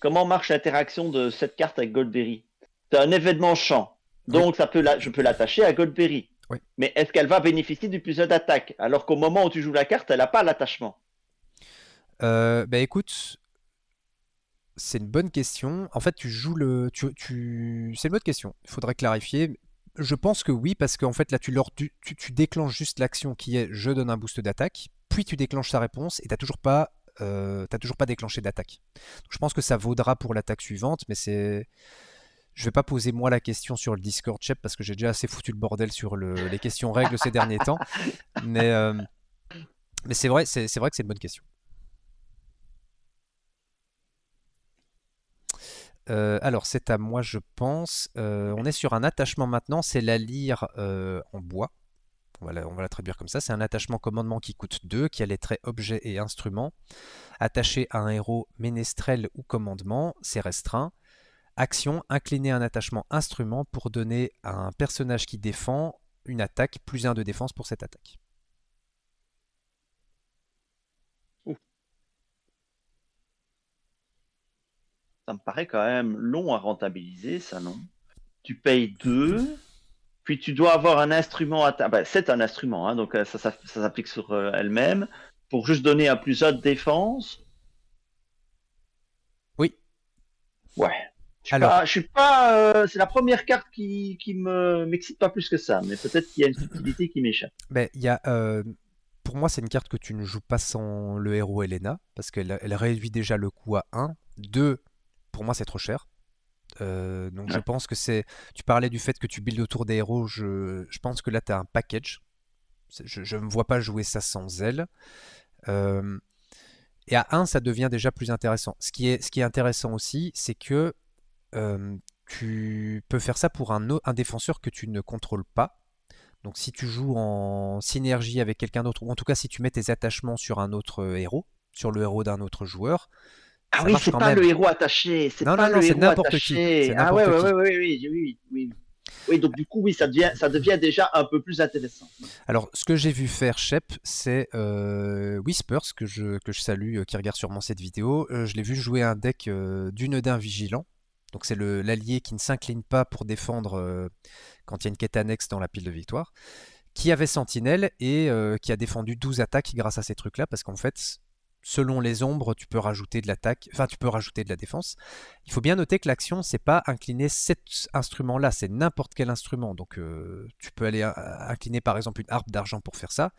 Comment marche l'interaction de cette carte avec Goldberry C'est un événement champ. Donc, ça peut je peux l'attacher à Goldberry. Mais est-ce qu'elle va bénéficier du plus d'attaque Alors qu'au moment où tu joues la carte, elle n'a pas l'attachement. Euh, bah, écoute, c'est une bonne question. En fait, tu joues le. Tu, C'est une bonne question. Il faudrait clarifier. Je pense que oui, parce qu'en fait, là, tu, tu, déclenches juste l'action qui est je donne un boost d'attaque, puis tu déclenches sa réponse et tu n'as toujours pas euh, toujours pas déclenché d'attaque. Je pense que ça vaudra pour l'attaque suivante, mais c'est je vais pas poser moi la question sur le Discord chef parce que j'ai déjà assez foutu le bordel sur les questions règles ces derniers temps. Mais, euh, c'est vrai, c'est vrai que c'est une bonne question. Euh, alors, c'est à moi, je pense. Euh, on est sur un attachement maintenant, c'est la lyre en bois. On va, la, traduire comme ça. C'est un attachement commandement qui coûte 2, qui a les traits objet et instrument. Attaché à un héros ménestrel ou commandement, c'est restreint. Action, incliner un attachement instrument pour donner à un personnage qui défend une attaque plus un de défense pour cette attaque. ça me paraît quand même long à rentabiliser, ça, non Tu payes deux, puis tu dois avoir un instrument à ben, c'est un instrument, hein, donc euh, ça, s'applique sur euh, elle-même, pour juste donner un plus haut de défense. Oui. Ouais. Alors, je suis pas. Euh, c'est la première carte qui, qui me m'excite pas plus que ça, mais peut-être qu'il y a une subtilité qui m'échappe. Ben, il y a. Euh, pour moi, c'est une carte que tu ne joues pas sans le héros Elena, parce qu'elle elle réduit déjà le coût à 1. 2, pour moi, c'est trop cher. Euh, donc je pense que c'est. Tu parlais du fait que tu builds autour des héros. Je, pense que là, tu as un package. Je ne me vois pas jouer ça sans elle. et à 1, ça devient déjà plus intéressant. Ce qui est, ce qui est intéressant aussi, c'est que tu peux faire ça pour un, défenseur que tu ne contrôles pas. Donc si tu joues en synergie avec quelqu'un d'autre, ou en tout cas si tu mets tes attachements sur un autre euh, héros, sur le héros d'un autre joueur. Ah oui, c'est pas le héros attaché. pas c'est n'importe qui. Ah ouais, oui, oui, oui, oui, donc du coup, oui, ça devient, ça devient déjà un peu plus intéressant. Alors, ce que j'ai vu faire Shep, c'est euh, Whispers, que je, que je salue, euh, qui regarde sûrement cette vidéo. je l'ai vu jouer un deck d'une d'un vigilant, donc c'est l'allié qui ne s'incline pas pour défendre euh, quand il y a une quête annexe dans la pile de victoire, qui avait Sentinelle et euh, qui a défendu 12 attaques grâce à ces trucs-là, parce qu'en fait, selon les ombres, tu peux rajouter de l'attaque, enfin tu peux rajouter de la défense. Il faut bien noter que l'action, c'est pas incliner cet instrument-là, c'est n'importe quel instrument. Donc euh, tu peux aller incliner par exemple une harpe d'argent pour faire ça.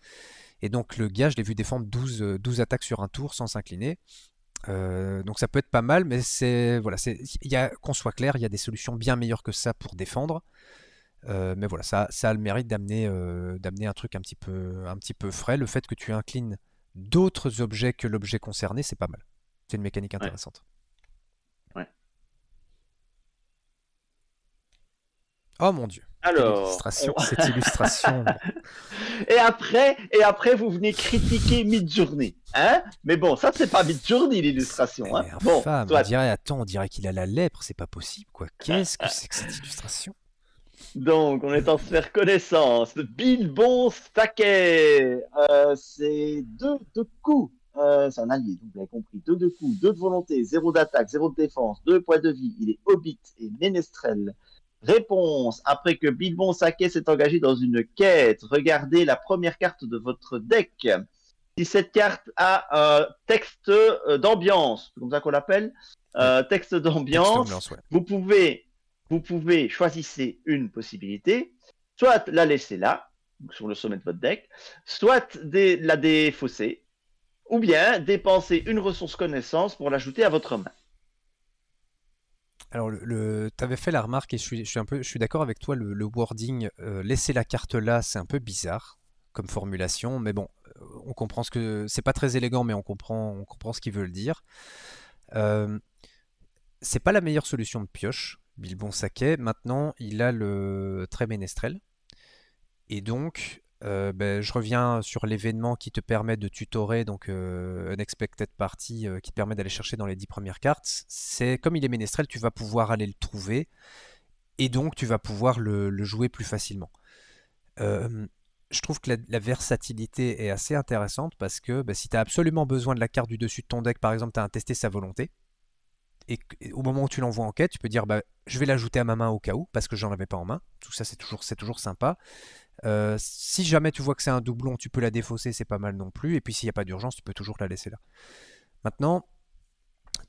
Et donc le gars, je l'ai vu défendre 12, 12 attaques sur un tour sans s'incliner. Euh, donc ça peut être pas mal, mais c'est voilà, c'est qu'on soit clair, il y a des solutions bien meilleures que ça pour défendre. Euh, mais voilà, ça, ça a le mérite d'amener euh, d'amener un truc un petit peu un petit peu frais. Le fait que tu inclines d'autres objets que l'objet concerné, c'est pas mal. C'est une mécanique intéressante. Oh mon dieu. cette illustration. et après, et après, vous venez critiquer Midjourney, hein Mais bon, ça c'est pas Midjourney l'illustration, hein eh, Bon, on dirait, attends, on dirait qu'il a la lèpre, c'est pas possible, quoi. Qu'est-ce que c'est que cette illustration donc, on est en faire connaissance. Bilbon Staquet, euh, c'est deux de coups. Euh, c'est un allié, donc vous avez compris. Deux de coups, deux de volonté, zéro d'attaque, zéro de défense, deux points de vie. Il est hobbit et Menestrel Réponse. Après que Bidbon Sake s'est engagé dans une quête, regardez la première carte de votre deck. Si cette carte a un euh, texte euh, d'ambiance, c'est comme ça qu'on l'appelle, euh, texte d'ambiance, vous pouvez, vous pouvez une possibilité, soit la laisser là, sur le sommet de votre deck, soit la défausser, ou bien dépenser une ressource connaissance pour l'ajouter à votre main. Alors, le, tu avais fait la remarque et je suis, un peu, je suis d'accord avec toi. Le, wording euh, laisser la carte là, c'est un peu bizarre comme formulation, mais bon, euh, on comprend ce que c'est pas très élégant, mais on comprend, on comprend ce qu'ils veulent dire. Euh, c'est pas la meilleure solution de pioche. Bilbon Saquet, maintenant, il a le très ménestrel. Et donc, euh, ben, je reviens sur l'événement qui te permet de tutorer, donc un euh, Unexpected Party, euh, qui te permet d'aller chercher dans les 10 premières cartes. C'est comme il est ménestrel, tu vas pouvoir aller le trouver et donc tu vas pouvoir le, jouer plus facilement. je trouve que la, versatilité est assez intéressante parce que ben, si tu as absolument besoin de la carte du dessus de ton deck, par exemple, tu as un testé sa volonté. Et, au moment où tu l'envoies en quête, tu peux dire bah, je vais l'ajouter à ma main au cas où parce que j'en avais pas en main. Tout ça, c'est toujours, toujours sympa. Euh, si jamais tu vois que c'est un doublon, tu peux la défausser, c'est pas mal non plus. Et puis s'il n'y a pas d'urgence, tu peux toujours la laisser là. Maintenant,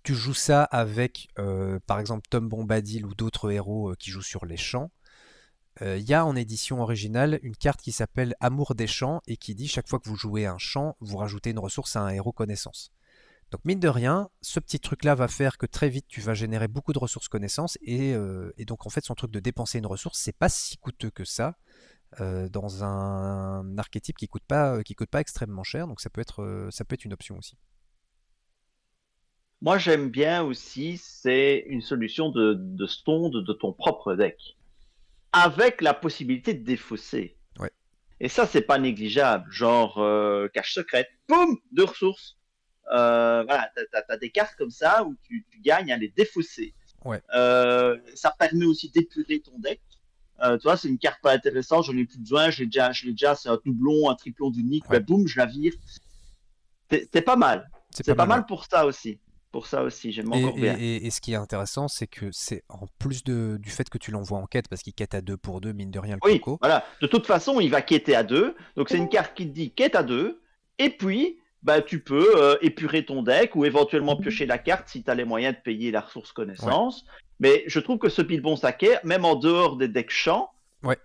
tu joues ça avec, euh, par exemple, Tom Bombadil ou d'autres héros euh, qui jouent sur les champs. Il y a en édition originale une carte qui s'appelle Amour des champs et qui dit chaque fois que vous jouez un champ, vous rajoutez une ressource à un héros connaissance. Donc mine de rien, ce petit truc-là va faire que très vite tu vas générer beaucoup de ressources connaissance et, et donc en fait son truc de dépenser une ressource, c'est pas si coûteux que ça euh, dans un, archétype qui coûte pas euh, qui coûte pas extrêmement cher. Donc ça peut être euh, ça peut être une option aussi. Moi j'aime bien aussi c'est une solution de, de stonde de ton propre deck avec la possibilité de défausser. Et ça c'est pas négligeable. Genre cache secrète, boum, deux ressources. voilà, t'as as, des cartes comme ça où tu, gagnes à les défausser. Ouais. ça permet aussi d'épurer ton deck euh, tu vois, c'est une carte pas intéressante, j'en ai plus besoin, je l'ai déjà, je déjà c'est un doublon, un triplon d'unique, ouais. Bah, boum, je la vire. C'est pas mal. C'est pas, mal pour ça aussi. Pour ça aussi, j'aime encore et, bien. Et, ce qui est intéressant, c'est que c'est en plus de, du fait que tu l'envoies en quête, parce qu'il quête à deux pour deux, mine de rien, oui, Voilà, de toute façon, il va quêter à deux. Donc c'est une mmh. carte qui te dit quête à deux, et puis bah, tu peux euh, épurer ton deck ou éventuellement mmh. piocher la carte si tu as les moyens de payer la ressource connaissance. Mais je trouve que ce Pilbon Saquet, même en dehors des decks champs, ouais.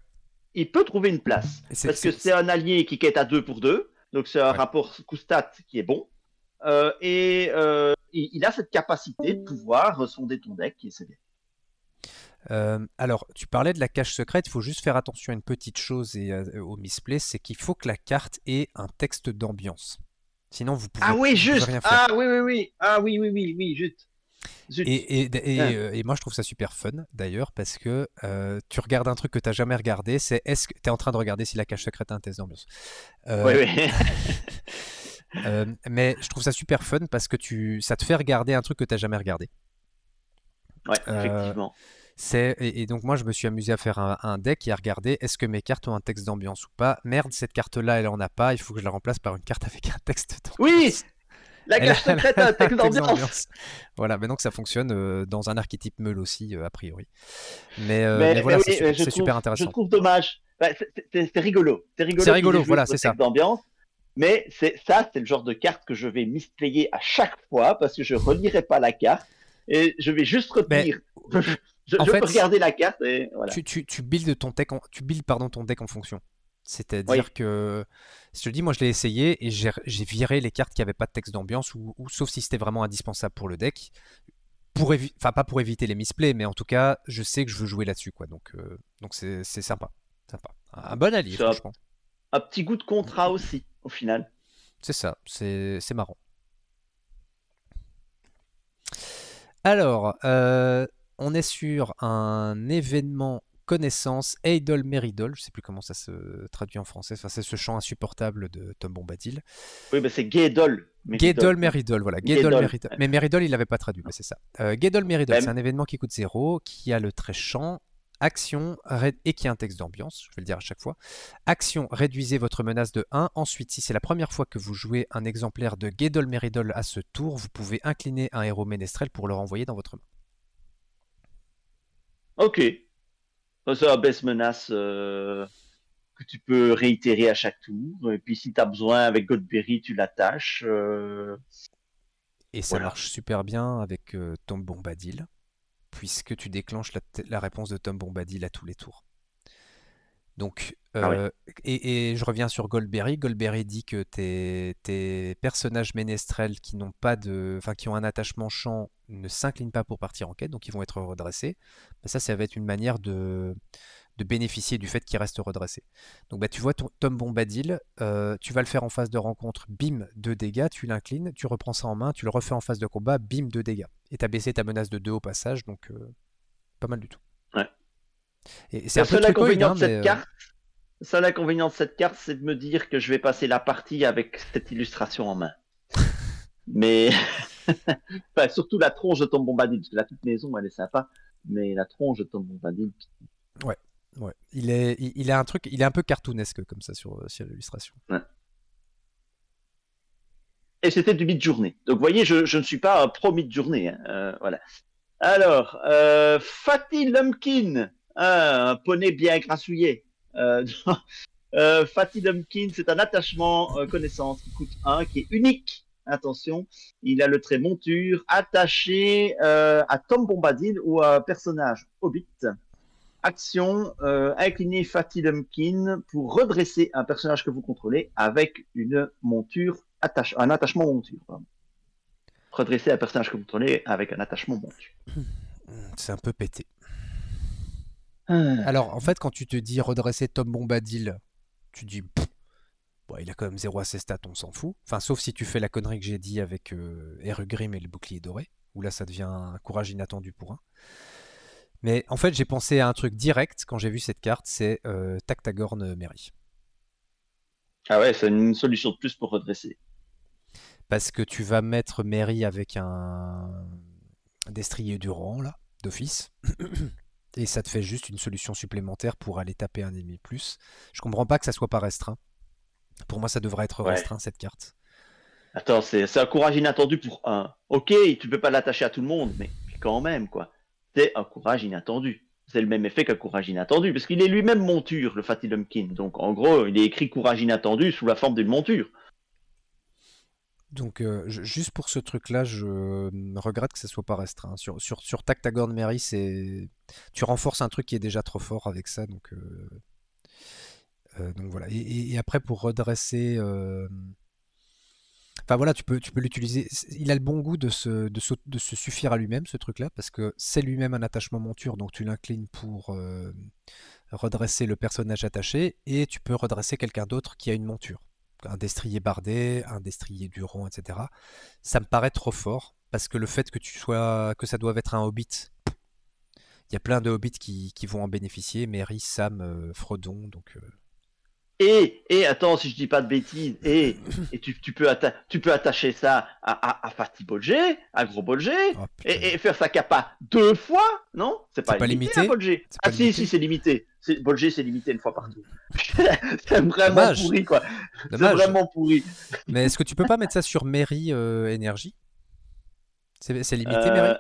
il peut trouver une place. Parce que c'est un allié qui quête à 2 pour 2, donc c'est un rapport coup stat qui est bon. Euh, et euh, il, a cette capacité de pouvoir sonder ton deck, et c'est bien. Euh, alors, tu parlais de la cache secrète, il faut juste faire attention à une petite chose et au misplay, c'est qu'il faut que la carte ait un texte d'ambiance. Sinon, vous pouvez, ah oui, juste. Ah oui, oui, oui. Ah oui, oui, oui, oui, juste. Et, ah. euh, et, moi, je trouve ça super fun d'ailleurs parce que euh, tu regardes un truc que tu n'as jamais regardé. C'est est-ce que tu es en train de regarder si la cache secrète a un test d'ambiance euh, Oui, oui. mais je trouve ça super fun parce que tu, ça te fait regarder un truc que tu n'as jamais regardé. Ouais, effectivement. Et, et, donc moi je me suis amusé à faire un, un deck et à regarder est-ce que mes cartes ont un texte d'ambiance ou pas. Merde, cette carte là elle en a pas, il faut que je la remplace par une carte avec un texte d'ambiance. Oui, la carte secrète un texte d'ambiance. voilà, mais donc ça fonctionne euh, dans un archétype meule aussi, euh, a priori. Mais, euh, voilà, c'est super intéressant. Je trouve dommage. Bah, c'est rigolo. C'est rigolo, rigolo voilà, c'est ça. d'ambiance. Mais ça, c'est le genre de carte que je vais misplayer à chaque fois parce que je relirai pas la carte et je vais juste retenir. je, en peux regarder la carte et voilà. Tu, builds ton deck, tu build, pardon, ton deck en fonction. C'est-à-dire que, si je te dis, moi je l'ai essayé et j'ai viré les cartes qui n'avaient pas de texte d'ambiance, ou, sauf si c'était vraiment indispensable pour le deck. Pour enfin, pas pour éviter les misplays, mais en tout cas, je sais que je veux jouer là-dessus. quoi. Donc, euh, donc c'est sympa. Un bon allié, je Un, un petit goût de contrat aussi, au final. C'est ça, c'est marrant. Alors, euh, on est sur un événement connaissance, Eidol Meridol, je ne sais plus comment ça se traduit en français, enfin, c'est ce chant insupportable de Tom Bombadil. Oui, mais bah, c'est Gaedol. Gaedol Meridol, voilà. Mais Meridol, il l'avait pas traduit, ah. c'est ça. Euh, Meridol, c'est un événement qui coûte zéro, qui a le très chant, action, et qui a un texte d'ambiance, je vais le dire à chaque fois. Action, réduisez votre menace de 1. Ensuite, si c'est la première fois que vous jouez un exemplaire de Gaedol Meridol à ce tour, vous pouvez incliner un héros ménestrel pour le renvoyer dans votre main. Ok, c'est la baisse menace euh, que tu peux réitérer à chaque tour. Et puis si tu as besoin, avec Godberry, tu l'attaches. Euh. Et ça marche super bien avec euh, Tom Bombadil, puisque tu déclenches la réponse de Tom Bombadil à tous les tours. Donc, ah euh, et, je reviens sur Goldberry. Goldberry dit que tes, personnages ménestrels qui n'ont pas de, enfin qui ont un attachement champ ne s'inclinent pas pour partir en quête, donc ils vont être redressés. Bah, ça, ça va être une manière de, de bénéficier du fait qu'ils restent redressés. Donc bah, tu vois ton, Tom Bombadil, euh, tu vas le faire en phase de rencontre, bim, deux dégâts, tu l'inclines, tu reprends ça en main, tu le refais en phase de combat, bim, deux dégâts. Et t'as baissé ta menace de deux au passage, donc euh, pas mal du tout. Et c'est seul inconvénient hein, de cette euh, carte, seul inconvénient de cette carte, c'est de me dire que je vais passer la partie avec cette illustration en main. mais surtout la tronche de Tom Bombadil, parce que la toute maison, elle est sympa, mais la tronche de Tom Bombadil. Ouais, Il est, il, a un truc, il est un peu cartoonesque comme ça sur, euh, l'illustration. Et c'était du mid-journée. Donc, vous voyez, je, ne suis pas un euh, pro mid-journée. Hein, voilà. Alors, euh, Fatih Lumpkin, ah, un poney bien grassouillé. Euh, euh, Fatty Dumpkin, c'est un attachement euh, connaissance qui coûte 1, qui est unique attention, il a le trait monture attaché à Tom Bombadil ou à un personnage hobbit. Action, Inclinez incliner Fatty pour redresser un personnage que vous contrôlez avec une monture un attachement monture. Redresser un personnage que vous contrôlez avec un attachement monture. Hmm, c'est un peu pété. Ah. Alors, en fait, quand tu te dis redresser Tom Bombadil, tu dis, bah, il a quand même 0 à ses stats, on s'en fout. Enfin, sauf si tu fais la connerie que j'ai dit avec euh, Grimm et le bouclier doré, où là, ça devient un courage inattendu pour un. Mais en fait, j'ai pensé à un truc direct quand j'ai vu cette carte, c'est euh, Tactagorn euh, Mary. Ah ouais, c'est une solution de plus pour redresser. Parce que tu vas mettre Mary avec un destrier rang là, d'office. et ça te fait juste une solution supplémentaire pour aller taper un ennemi plus. Je comprends pas que ça soit pas restreint. Pour moi, ça devrait être restreint cette carte. Attends, c'est un courage inattendu pour un. Ok, tu peux pas l'attacher à tout le monde, mais quand même, quoi. C'est un courage inattendu. C'est le même effet qu'un courage inattendu, parce qu'il est lui-même monture, le Fatty Donc en gros, il est écrit courage inattendu sous la forme d'une monture. Donc, euh, juste pour ce truc-là, je hum, regrette que ça soit pas restreint. Sur, sur, sur Tactagorn Mary, c'est tu renforces un truc qui est déjà trop fort avec ça. Donc, euh, euh, voilà. Et, après, pour redresser. Euh, enfin voilà, tu peux, l'utiliser. Il a le bon goût de se, suffire à lui-même, ce truc-là, parce que c'est lui-même un attachement monture, donc tu l'inclines pour redresser le personnage attaché, et tu peux redresser quelqu'un d'autre qui a une monture. Un destrier bardé, un destrier duron, etc. Ça me paraît trop fort, parce que le fait que tu sois que ça doive être un hobbit, il y a plein de hobbits qui, vont en bénéficier, Mary, Sam, euh, Frodon, donc... Et, euh. et eh, eh, attends, si je dis pas de bêtises, eh, et, et tu, peux attacher ça à, à, à Bolger, à Gros Bolger, oh, et, faire sa capa deux fois, non C'est pas, pas, limité, hein, Ah si, si, c'est limité. Bolger, c'est limité une fois partout. c'est vraiment pourri, quoi. C'est vraiment pourri. Mais est-ce que tu peux pas mettre ça sur Mary Énergie euh, C'est limité, Mary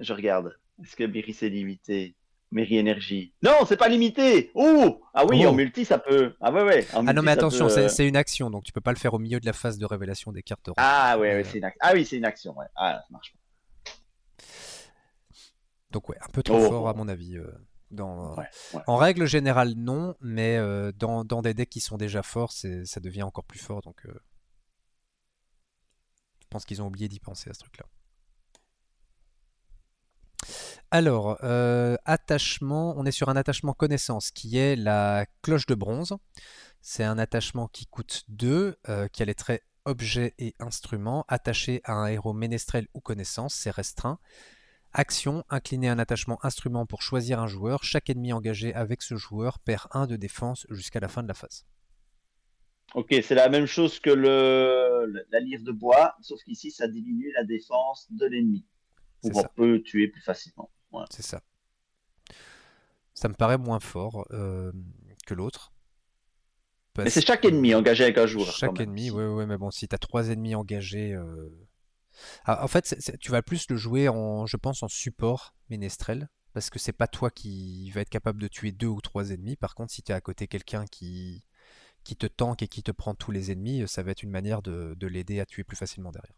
Je regarde. Est-ce que Berry c'est limité Mairie Énergie. Non, c'est pas limité. Oh Ah oui, oh. en multi, ça peut. Ah ouais, ouais. ah non, mais attention, euh, c'est une action, donc tu peux pas le faire au milieu de la phase de révélation des cartes. Ah ouais, euh, c'est une, ah, oui, une action. Ah, ça marche pas. Donc ouais, un peu trop oh. fort à mon avis. Euh, en règle générale, non, mais dans, des decks qui sont déjà forts, ça devient encore plus fort. Donc je pense qu'ils ont oublié d'y penser à ce truc-là. Alors, euh, attachement, on est sur un attachement connaissance qui est la cloche de bronze. C'est un attachement qui coûte 2, euh, qui a les traits objet et instrument, attaché à un héros ménestrel ou connaissance, c'est restreint. Action, incliner un attachement instrument pour choisir un joueur. Chaque ennemi engagé avec ce joueur perd 1 de défense jusqu'à la fin de la phase. Ok, c'est la même chose que le, la livre de bois, sauf qu'ici ça diminue la défense de l'ennemi. on peut tuer plus facilement. C'est ça. Ça me paraît moins fort euh, que l'autre. Mais c'est chaque ennemi engagé avec un joueur. Chaque ennemi, oui, ouais, mais bon, si t'as trois ennemis engagés. Euh, ah, en fait, tu vas plus le jouer, en, je pense, en support ménestrel. Parce que c'est pas toi qui va être capable de tuer deux ou trois ennemis. Par contre, si tu es à côté quelqu'un qui, qui te tank et qui te prend tous les ennemis, ça va être une manière de l'aider à tuer plus facilement derrière.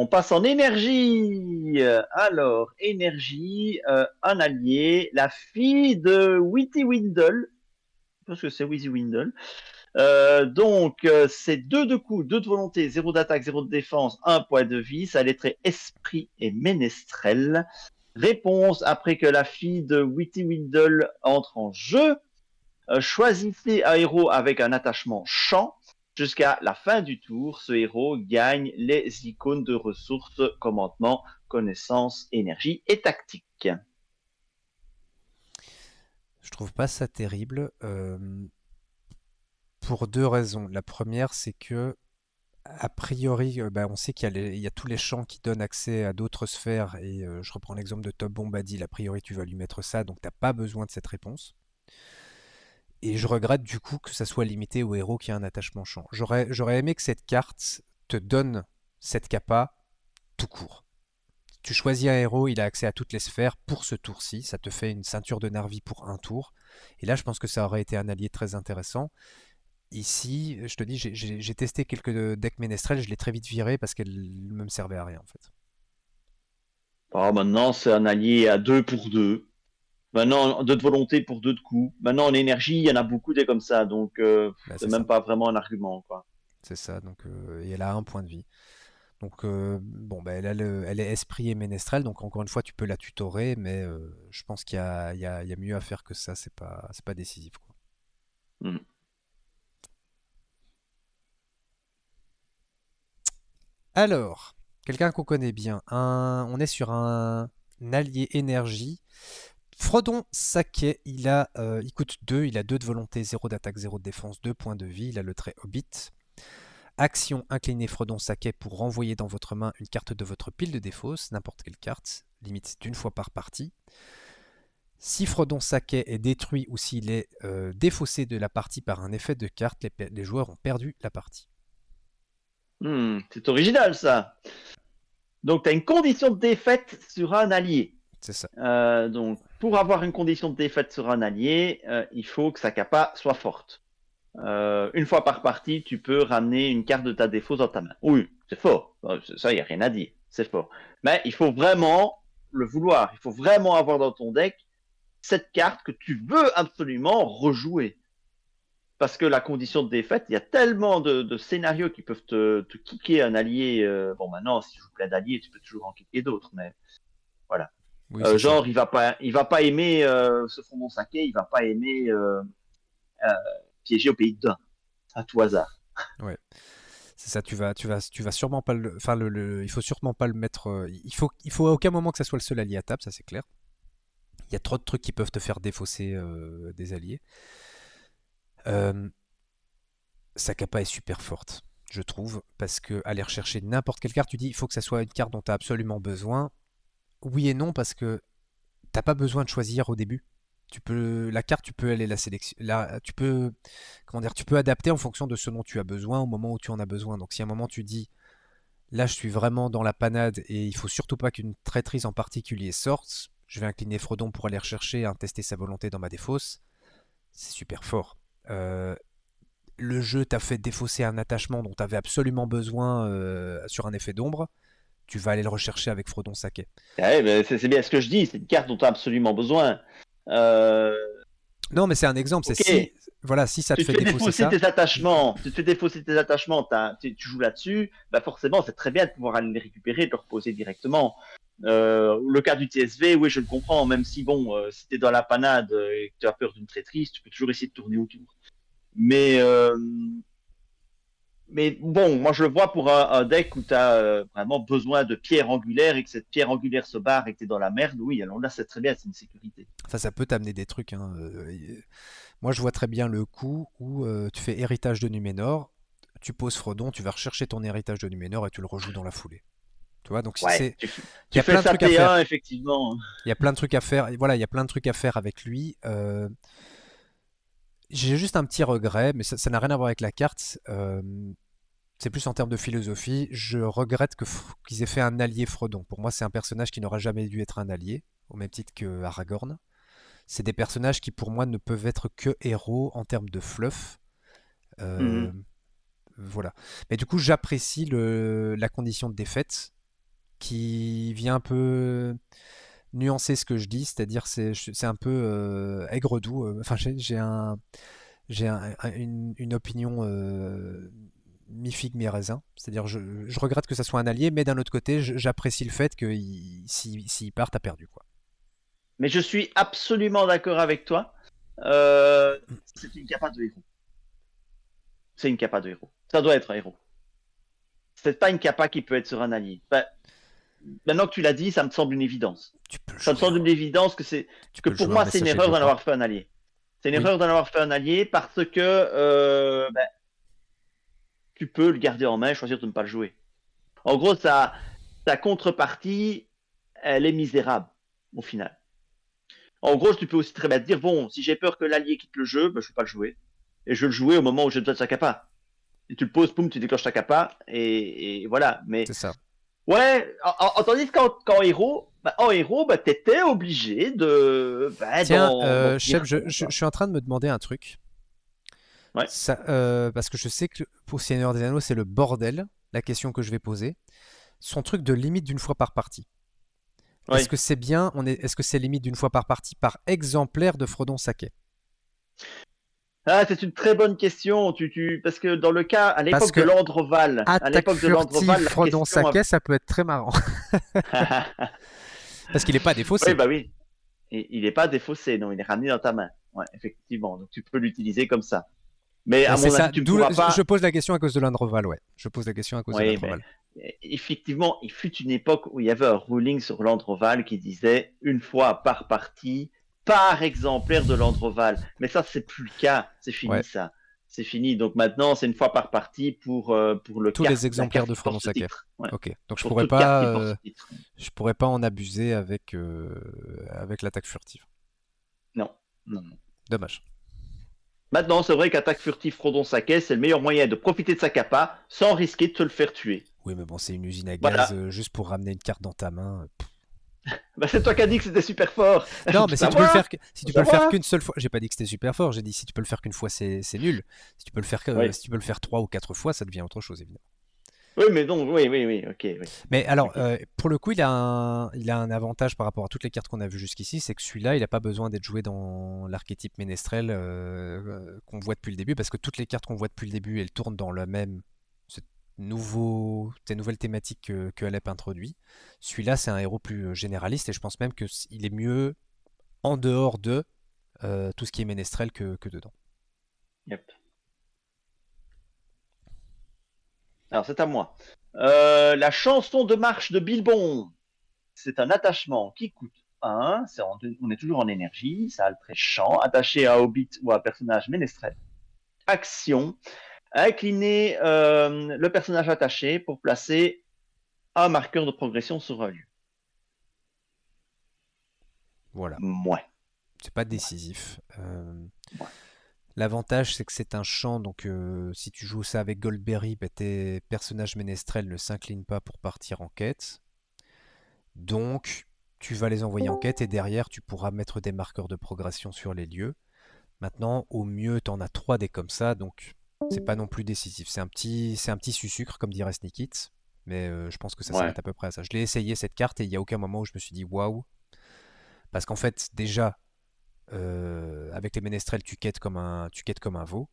On passe en énergie. Alors, énergie, euh, un allié, la fille de Witty Windle. Parce que c'est Witty Windle. Euh, donc, euh, c'est 2 de coups, 2 de volonté, 0 d'attaque, 0 de défense, 1 point de vie. Ça très esprit et ménestrel. Réponse après que la fille de Witty Windle entre en jeu. choisissez un héros avec un attachement champ. Jusqu'à la fin du tour, ce héros gagne les icônes de ressources, commandement, connaissance, énergie et tactique. Je trouve pas ça terrible euh, pour deux raisons. La première, c'est que a priori, euh, bah, on sait qu'il y, a tous les champs qui donnent accès à d'autres sphères. Et euh, je reprends l'exemple de Top Bombadil. A priori, tu vas lui mettre ça, donc tu n'as pas besoin de cette réponse et je regrette du coup que ça soit limité au héros qui a un attachement champ. J'aurais, j'aurais aimé que cette carte te donne cette capa tout court. Tu choisis un héros, il a accès à toutes les sphères pour ce tour-ci, ça te fait une ceinture de Narvi pour un tour. Et là, je pense que ça aurait été un allié très intéressant. Ici, je te dis, j'ai, testé quelques euh, decks ménestrels, je l'ai très vite viré parce qu'elle ne me servait à rien en fait. Oh, maintenant, c'est un allié à deux pour 2. Maintenant, d'autres volontés volonté pour d'autres coups. Maintenant, en énergie, il y en a beaucoup des comme ça, donc euh, bah, c'est même pas vraiment un argument. Quoi. C'est ça, donc, euh, et elle a un point de vie. Donc, euh, bon, bah, elle, elle est esprit et ménestrel, donc encore une fois, tu peux la tutorer, mais je pense qu'il y a, mieux à faire que ça, c'est pas, pas décisif. Quoi. Hmm. Alors, quelqu'un qu'on connaît bien, un, on est sur un, un allié énergie Frodon Saké, il, a, euh, il coûte 2, il a 2 de volonté, 0 d'attaque, 0 de défense, 2 points de vie, il a le trait Hobbit. Action, inclinez Fredon Saké pour renvoyer dans votre main une carte de votre pile de défausse, n'importe quelle carte, limite d'une fois par partie. Si Frodon Saké est détruit ou s'il est euh, défaussé de la partie par un effet de carte, les, joueurs ont perdu la partie. Hmm, c'est original ça. Donc tu as une condition de défaite sur un allié. C'est ça. Euh, donc, pour avoir une condition de défaite sur un allié, euh, il faut que sa capa soit forte. Euh, une fois par partie, tu peux ramener une carte de ta défaut dans ta main. Oui, c'est fort. Ça, il n'y a rien à dire. C'est fort. Mais il faut vraiment le vouloir. Il faut vraiment avoir dans ton deck cette carte que tu veux absolument rejouer. Parce que la condition de défaite, il y a tellement de, scénarios qui peuvent te, kicker un allié. bon, maintenant, si je vous plein d'alliés, tu peux toujours en kicker d'autres. Mais euh, genre, il va pas, il va pas aimer ce euh, fronton saké, il va pas aimer euh, piéger au pays de Dun à tout hasard. Ouais. C'est ça, tu vas, tu vas, tu vas sûrement pas le, enfin le, il faut sûrement pas le mettre. il faut, il faut à aucun moment que ça soit le seul allié à table, ça c'est clair. Il y a trop de trucs qui peuvent te faire défausser des alliés. Sa capa est super forte, je trouve, parce que aller rechercher n'importe quelle carte, tu dis, il faut que ça soit une carte dont tu as absolument besoin oui et non parce que t'as pas besoin de choisir au début. Tu peux la carte, tu peux aller la la, tu peux comment dire, tu peux adapter en fonction de ce dont tu as besoin au moment où tu en as besoin. Donc si à un moment tu dis là je suis vraiment dans la panade et il faut surtout pas qu'une traîtrise en particulier sorte, je vais incliner Frodon pour aller rechercher, et tester sa volonté dans ma défausse. C'est super fort. Euh, le jeu t'a fait défausser un attachement dont tu avais absolument besoin euh, sur un effet d'ombre tu vas aller le rechercher avec Frodon Saquet. Ah c'est bien ce que je dis, c'est une carte dont tu as absolument besoin. Euh, non, mais c'est un exemple. si, voilà, si ça te, fait, défausser, tes attachements, tu fais attachements, tu, joues là-dessus, bah forcément, c'est très bien de pouvoir aller les récupérer, de le reposer directement. Euh, le cas du TSV, oui, je le comprends, même si bon, c'était euh, dans la panade et que tu as peur d'une traîtrise, tu peux toujours essayer de tourner autour. Mais mais bon, moi je le vois pour un, deck où tu as euh, vraiment besoin de pierre angulaire et que cette pierre angulaire se barre et que tu es dans la merde, oui, alors là c'est très bien, c'est une sécurité. Ça, ça peut t'amener des trucs. Hein, euh, euh, moi je vois très bien le coup où tu fais héritage de Numénor, tu poses Frodon, tu vas rechercher ton héritage de Numénor et tu le rejoues dans la foulée. Tu vois, donc si c'est. Tu, y a fais plein de trucs à faire. effectivement. Il y a plein de trucs à faire. Voilà, il y a plein de trucs à faire avec lui j'ai juste un petit regret, mais ça n'a rien à voir avec la carte. Euh, c'est plus en termes de philosophie. Je regrette qu'ils aient fait un allié Frodon. Pour moi, c'est un personnage qui n'aura jamais dû être un allié, au même titre que Aragorn. C'est des personnages qui, pour moi, ne peuvent être que héros en termes de fluff. Euh, mhm. Voilà. Mais du coup, j'apprécie la condition de défaite qui vient un peu nuancer ce que je dis, c'est-à-dire c'est, un peu euh, aigre-doux. Euh, enfin, j'ai, un, j'ai une, opinion euh, mi-figue, mi-raisin. C'est-à-dire je, regrette que ça soit un allié, mais d'un autre côté, j'apprécie le fait que s'il part, t'as perdu. Quoi. Mais je suis absolument d'accord avec toi. Euh, c'est une capa de héros. C'est une capa de héros. Ça doit être un héros. C'est pas une capa qui peut être sur un allié maintenant que tu l'as dit, ça me semble une évidence. Ça me semble une évidence que c'est que pour moi c'est une erreur d'en avoir fait un allié. C'est une erreur d'en avoir fait un allié parce que euh, ben, tu peux le garder en main, et choisir de ne pas le jouer. En gros, sa, contrepartie, elle est misérable au final. En gros, tu peux aussi très bien te dire bon, si j'ai peur que l'allié quitte le jeu, ben, je ne vais pas le jouer. Et je vais le jouer au moment où j'ai besoin de sa capa. Et tu le poses, poum, tu déclenches ta capa, et, voilà. Mais ça. Ouais, en, tandis qu'en héros, bah, en héros, bah, t'étais obligé de. Bah, Tiens, euh, chef, je, suis en train de me demander un truc. Ouais. Euh, parce que je sais que pour Seigneur des Anneaux, c'est le bordel, la question que je vais poser. Son truc de limite d'une fois par partie. Est-ce que c'est bien on est, Est-ce que c'est limite d'une fois par partie par exemplaire de Frodon Saquet ah, c'est une très bonne question. Tu, Parce que dans le cas, à l'époque de Landreval, à l'époque de Landreval, fredon ça peut être très marrant. parce qu'il n'est pas défaussé. Oui, bah oui. Il n'est pas défaussé, non, il est ramené dans ta main. Ouais, effectivement. Donc tu peux l'utiliser comme ça. Mais à ah, mon avis, tu pas... Je pose la question à cause de Landreval, ouais. Je pose la question à cause de euh, Effectivement, il fut une époque où il y avait un ruling sur Landreval qui disait une fois par partie, par exemplaire de l'Androval. Mais ça, c'est plus le cas. C'est fini, ça. C'est fini. Donc maintenant, c'est une fois par partie pour, euh, pour le Tous les exemplaires de Frodon Saker, Ok. Donc je pourrais pas, euh, pourrais pas en abuser avec, euh, avec l'attaque furtive. Non. Dommage. Maintenant, c'est vrai qu'attaque furtive Frodon saquet c'est le meilleur moyen de profiter de sa capa sans risquer de te le faire tuer. Oui, mais bon, c'est une usine à gaz juste pour ramener une carte dans ta main. Bah c'est toi qui as dit que c'était super fort. Non, mais si tu peux le faire, qu'une seule fois, j'ai pas dit que c'était super fort. J'ai dit si tu peux le faire qu'une fois, c'est nul. Si tu peux le faire, tu peux le faire trois ou quatre fois, ça devient autre chose évidemment. Oui, mais donc, oui, oui, oui, ok. Mais alors, euh, pour le coup, il a, un, il a un avantage par rapport à toutes les cartes qu'on a vues jusqu'ici, c'est que celui-là, il n'a pas besoin d'être joué dans l'archétype ménestrel euh, euh, qu'on voit depuis le début, parce que toutes les cartes qu'on voit depuis le début, elles tournent dans le même nouveaux, des nouvelles thématiques que, Alep introduit. Celui-là, c'est un héros plus euh, généraliste et je pense même qu'il est mieux en dehors de euh, tout ce qui est ménestrel que, que dedans. Yep. Alors, c'est à moi. Euh, la chanson de marche de Bilbon. C'est un attachement qui coûte 1. on est toujours en énergie. Ça a le trait chant, attaché à Hobbit ou à personnage ménestrel. Action incliner euh, le personnage attaché pour placer un marqueur de progression sur un lieu. Voilà. C'est pas décisif. Euh, l'avantage, c'est que c'est un champ, donc euh, si tu joues ça avec Goldberry, bah, tes personnages ménestrels ne s'inclinent pas pour partir en quête. Donc, tu vas les envoyer en quête et derrière, tu pourras mettre des marqueurs de progression sur les lieux. Maintenant, au mieux, tu en as 3 des comme ça, donc c'est pas non plus décisif. C'est un petit, c'est un petit sucre comme dirait Snikit, Mais euh, je pense que ça s'arrête à peu près à ça. Je l'ai essayé cette carte et il n'y a aucun moment où je me suis dit waouh. Parce qu'en fait, déjà, euh, avec les ménestrels, tu quêtes comme un, comme un veau.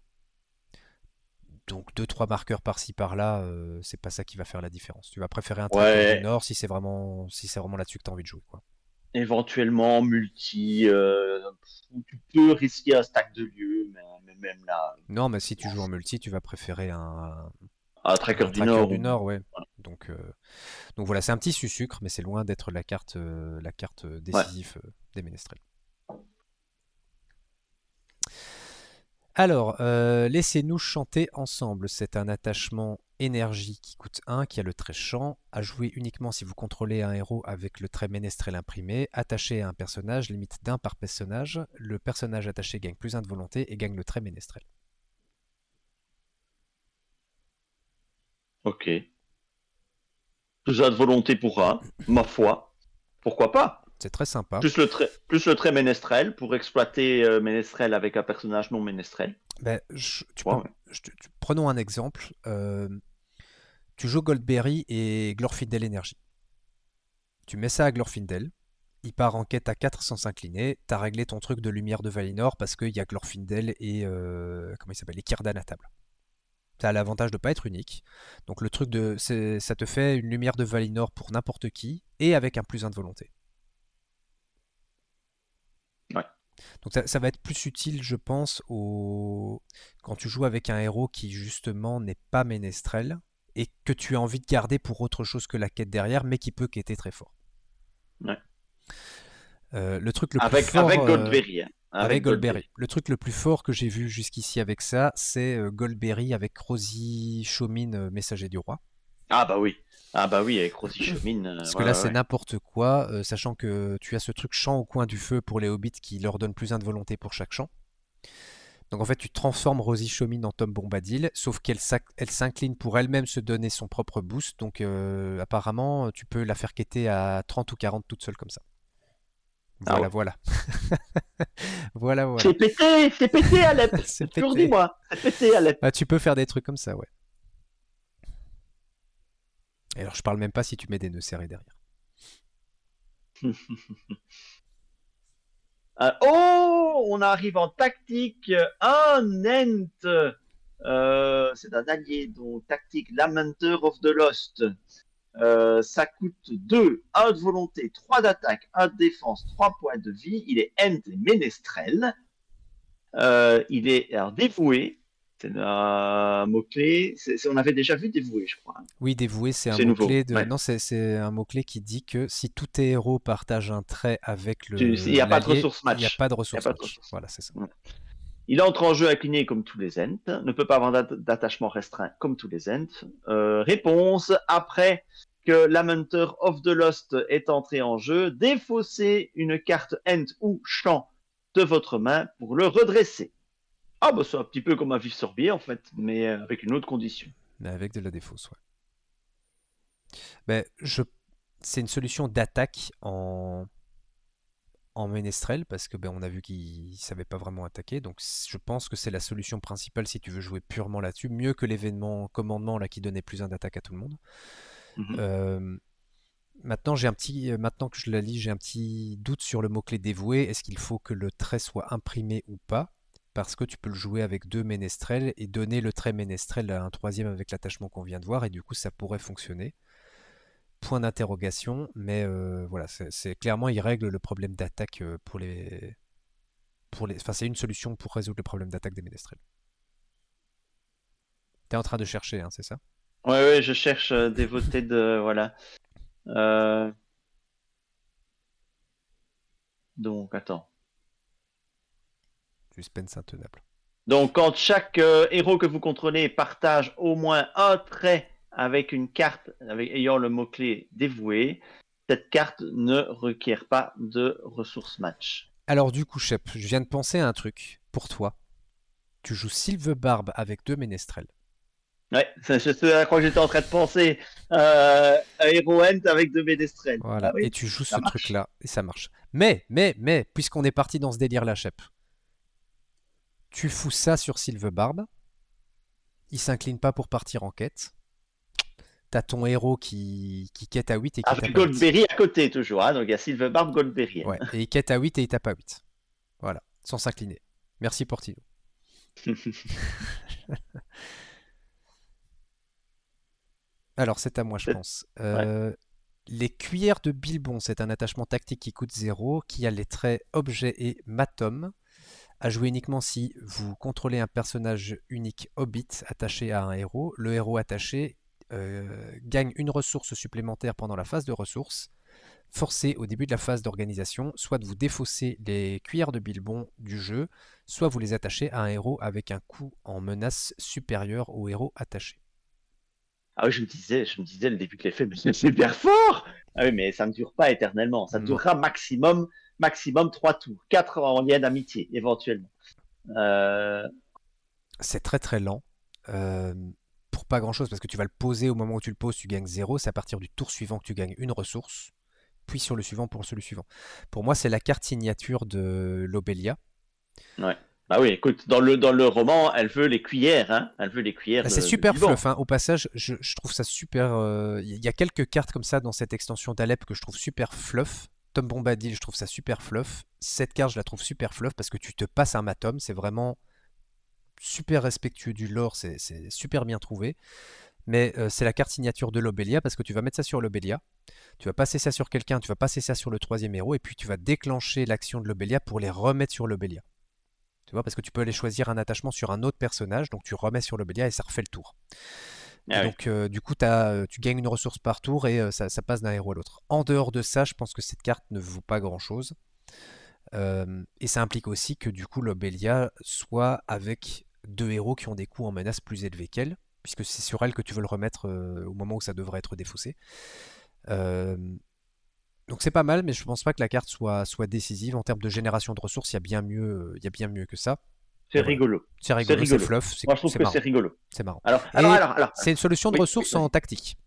Donc 2-3 marqueurs par-ci par-là, euh, c'est pas ça qui va faire la différence. Tu vas préférer un traitement du Nord si c'est vraiment, si c'est vraiment là-dessus que tu as envie de jouer. Quoi éventuellement multi. Euh, tu peux risquer un stack de lieu, mais, même là. Non, mais si tu joues en multi, tu vas préférer un. Un tracker, du, Nord. Donc, euh, Donc voilà, c'est un petit sucre, mais c'est loin d'être la carte, euh, la carte décisive des ménestrels. Alors, euh, laissez-nous chanter ensemble. C'est un attachement énergie qui coûte 1, qui a le trait chant, à jouer uniquement si vous contrôlez un héros avec le trait ménestrel imprimé, attaché à un personnage, limite d'un par personnage, le personnage attaché gagne plus 1 de volonté et gagne le trait ménestrel. Ok. Plus 1 de volonté pour un, ma foi, pourquoi pas c'est très sympa. Plus le, trait, plus le ménestrel pour exploiter euh, ménestrel avec un personnage non ménestrel. Ben, tu prenons un exemple. Euh, tu joues Goldberry et Glorfindel Energy. Tu mets ça à Glorfindel. Il part en quête à 4 sans s'incliner. T'as réglé ton truc de lumière de Valinor parce qu'il y a Glorfindel et. Euh, comment il s'appelle Les Kirdan à table. T'as l'avantage de ne pas être unique. Donc le truc de. Ça te fait une lumière de Valinor pour n'importe qui et avec un plus 1 de volonté. Donc ça, va être plus utile, je pense, au... quand tu joues avec un héros qui justement n'est pas ménestrel et que tu as envie de garder pour autre chose que la quête derrière, mais qui peut quêter très fort. Euh, le truc le plus fort, euh, hein. Goldberry. Le truc le plus fort que j'ai vu jusqu'ici avec ça, c'est euh, Goldberry avec Rosie chaumine messager du roi. Ah bah oui. Ah bah oui, avec Rosie Chomine euh, Parce que là, c'est n'importe quoi, euh, sachant que tu as ce truc champ au coin du feu pour les hobbits qui leur donne plus un de volonté pour chaque champ. Donc en fait, tu transformes Rosie Chomine en Tom Bombadil, sauf qu'elle s'incline pour elle-même se donner son propre boost. Donc euh, apparemment, tu peux la faire quêter à 30 ou 40 toute seule comme ça. Ah voilà, voilà. voilà, voilà. C'est pété, c'est pété, Alep. c'est moi c'est pété, Alep. Bah, tu peux faire des trucs comme ça, ouais alors, je parle même pas si tu mets des nœuds serrés derrière. Ah, oh, on arrive en tactique. Un Ent. Euh, c'est un allié, dont tactique Lamenter of the Lost. Euh, ça coûte 2, 1 de volonté, 3 d'attaque, 1 de défense, 3 points de vie. Il est Ent et Ménestrel. Euh, il est dévoué, c'est un mot-clé. On avait déjà vu dévoué, je crois. Oui, dévoué, c'est un mot-clé. De... Non, c'est un mot-clé qui dit que si tout tes héros partagent un trait avec le. Il n'y a pas de ressource match. Il n'y a pas de ressource match. Voilà, c'est ça. Il entre en jeu incliné comme tous les Ents, ne peut pas avoir d'attachement restreint comme tous les Ents. Euh, réponse après que Lamenter of the Lost est entré en jeu, défaussez une carte Ent ou Champ de votre main pour le redresser. Ah, bah, c'est un petit peu comme un vif sorbier, en fait, mais euh, avec une autre condition. Mais avec de la défausse, ouais. Ben, je... C'est une solution d'attaque en en ménestrel parce que ben, on a vu qu'il savait pas vraiment attaquer. Donc je pense que c'est la solution principale si tu veux jouer purement là-dessus, mieux que l'événement commandement là qui donnait plus un d'attaque à tout le monde. Mm-hmm. Euh, maintenant j'ai un petit, euh, maintenant que je la lis, j'ai un petit doute sur le mot clé dévoué. Est-ce qu'il faut que le trait soit imprimé ou pas parce que tu peux le jouer avec deux ménestrels et donner le trait ménestrel à un troisième avec l'attachement qu'on vient de voir, et du coup ça pourrait fonctionner. Point d'interrogation, mais euh, voilà, c'est clairement il règle le problème d'attaque euh, pour les. Pour les... Enfin, c'est une solution pour résoudre le problème d'attaque des ménestrels. T'es en train de chercher, hein, c'est ça Ouais, ouais, je cherche euh, des dévoté de. Voilà. Donc, attends. Suspense intenable. Donc, quand chaque euh, héros que vous contrôlez partage au moins un trait avec une carte ayant le mot-clé dévoué, cette carte ne requiert pas de ressources match. Alors, du coup, Shep, je viens de penser à un truc pour toi. Tu joues Sylve Barbe avec deux ménestrels. Ouais, c'est à quoi j'étais en train de penser. Euh, Hero End avec deux ménestrels. Voilà, ah et tu joues ce truc-là et ça marche. Mais, mais, mais, puisqu'on est parti dans ce délire-là, Shep. Tu fous ça sur Sylve Barbe. Il s'incline pas pour partir en quête. T'as ton héros qui, qui quête à 8 et qui Goldberry à, côté toujours. Hein. donc il y a Sylve Barbe, Goldberry. et il quête à 8 et il tape à 8. Voilà, sans s'incliner. Merci Portillo. Alors c'est à moi je pense. Euh, les cuillères de Bilbon, c'est un attachement tactique qui coûte 0, qui a les traits objet et matom. À jouer uniquement si vous contrôlez un personnage unique hobbit attaché à un héros. Le héros attaché euh, gagne une ressource supplémentaire pendant la phase de ressources. forcé au début de la phase d'organisation, soit de vous défausser les cuillères de Bilbon du jeu, soit vous les attachez à un héros avec un coup en menace supérieur au héros attaché. Ah oui, je me disais, je me disais le début que l'effet, mais c'est super fort Ah oui, mais ça ne dure pas éternellement, ça mm. durera maximum maximum 3 tours, 4 en lien d'amitié éventuellement. Euh, c'est très très lent. Euh, pour pas grand chose, parce que tu vas le poser au moment où tu le poses, tu gagnes 0. C'est à partir du tour suivant que tu gagnes une ressource, puis sur le suivant pour celui suivant. Pour moi, c'est la carte signature de l'Obelia. Ouais. Bah oui, écoute, dans le, dans le roman, elle veut les cuillères, hein Elle veut les cuillères. Bah, c'est super fluff, hein. Au passage, je, trouve ça super. Il euh, y a quelques cartes comme ça dans cette extension d'Alep que je trouve super fluff. Tom Bombadil, je trouve ça super fluff. Cette carte, je la trouve super fluff parce que tu te passes un matom. C'est vraiment super respectueux du lore. C'est super bien trouvé. Mais euh, c'est la carte signature de l'Obelia parce que tu vas mettre ça sur l'obélia, Tu vas passer ça sur quelqu'un. Tu vas passer ça sur le troisième héros. Et puis tu vas déclencher l'action de l'obélia pour les remettre sur l'obélia. Tu vois, parce que tu peux aller choisir un attachement sur un autre personnage. Donc tu remets sur l'obélia et ça refait le tour. Ah donc, euh, du coup, euh, tu gagnes une ressource par tour et euh, ça, passe d'un héros à l'autre. En dehors de ça, je pense que cette carte ne vaut pas grand chose. et ça implique aussi que, du coup, l'Obelia soit avec deux héros qui ont des coûts en menace plus élevés qu'elle, puisque c'est sur elle que tu veux le remettre au moment où ça devrait être défaussé. donc, c'est pas mal, mais je pense pas que la carte soit, soit décisive. En termes de génération de ressources, il y a bien mieux que ça. Ah c'est rigolo. C'est rigolo, c'est fluff. Moi, je trouve que c'est rigolo. C'est marrant. Alors, C'est une solution de ressources en tactique.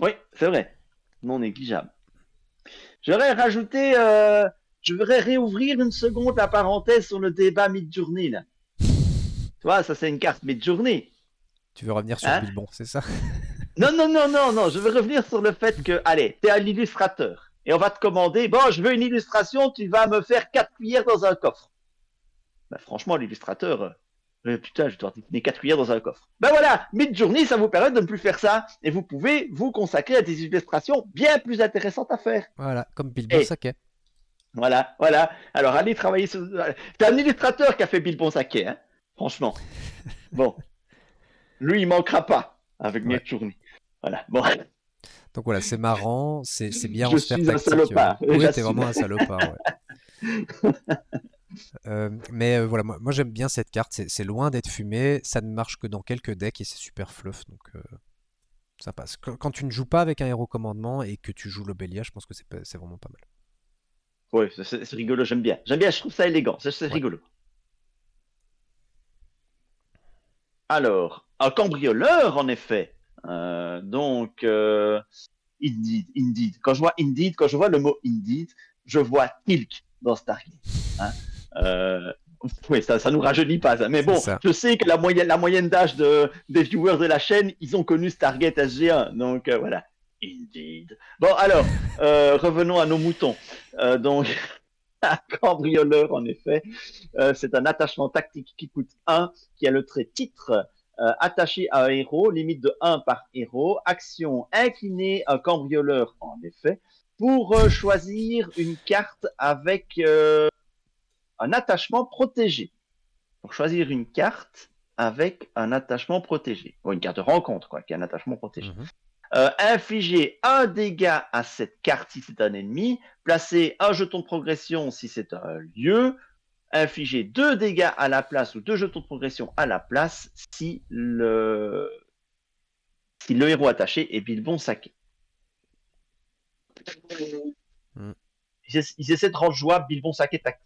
Oui, c'est vrai. Non négligeable. J'aurais rajouté. Euh, je voudrais réouvrir une seconde la parenthèse sur le débat mid-journée, là. tu vois, ça, c'est une carte mid-journée. Tu veux revenir sur le hein Bon, c'est ça Non, non, non, non, non. Je veux revenir sur le fait que, allez, t'es un illustrateur. Et on va te commander, bon, je veux une illustration, tu vas me faire quatre cuillères dans un coffre. Bah, franchement, l'illustrateur, euh, euh, putain, je dois tenir quatre cuillères dans un coffre. Ben voilà, midjourney ça vous permet de ne plus faire ça. Et vous pouvez vous consacrer à des illustrations bien plus intéressantes à faire. Voilà, comme Bilbon Saquet. Voilà, voilà. Alors, allez travailler sur... Euh, t'as un illustrateur qui a fait Bilbon Saquet, hein franchement. Bon. Lui, il manquera pas avec Midjourney mid Voilà, bon. Donc voilà, c'est marrant, c'est bien. en fait un salopard. Oui, vraiment un salopard, ouais. Euh, mais euh, voilà, moi, moi j'aime bien cette carte, c'est loin d'être fumé, ça ne marche que dans quelques decks et c'est super fluff, donc euh, ça passe. quand, tu ne joues pas avec un héros commandement et que tu joues l'Obelia, je pense que c'est vraiment pas mal. Oui, c'est rigolo, j'aime bien. J'aime bien, je trouve ça élégant, c'est rigolo. Alors, un cambrioleur en effet. donc, Indeed, Indeed. Quand je vois Indeed, quand je vois le mot Indeed, je vois Tilk dans Starkey Hein euh, oui, ça, ça nous rajeunit pas. Mais bon, je sais que la moyenne, la moyenne d'âge de, des viewers de la chaîne, ils ont connu Stargate SG1. Donc euh, voilà. Indeed. Bon, alors, euh, revenons à nos moutons. donc, un cambrioleur, en effet, c'est un attachement tactique qui coûte 1, qui a le trait titre. attaché à un héros, limite de 1 par héros, action inclinée, un cambrioleur en effet, pour choisir une carte avec un attachement protégé. Pour choisir une carte avec un attachement protégé. Ou une carte de rencontre, quoi, qui a un attachement protégé. Mhm. Euh, infliger un dégât à cette carte si c'est un ennemi, placer un jeton de progression si c'est un lieu, infliger deux dégâts à la place ou deux jetons de progression à la place si le, si le héros attaché est Bilbon Saké. Mmh. Ils, essaient de rendre jouable Bilbon Saké tactique.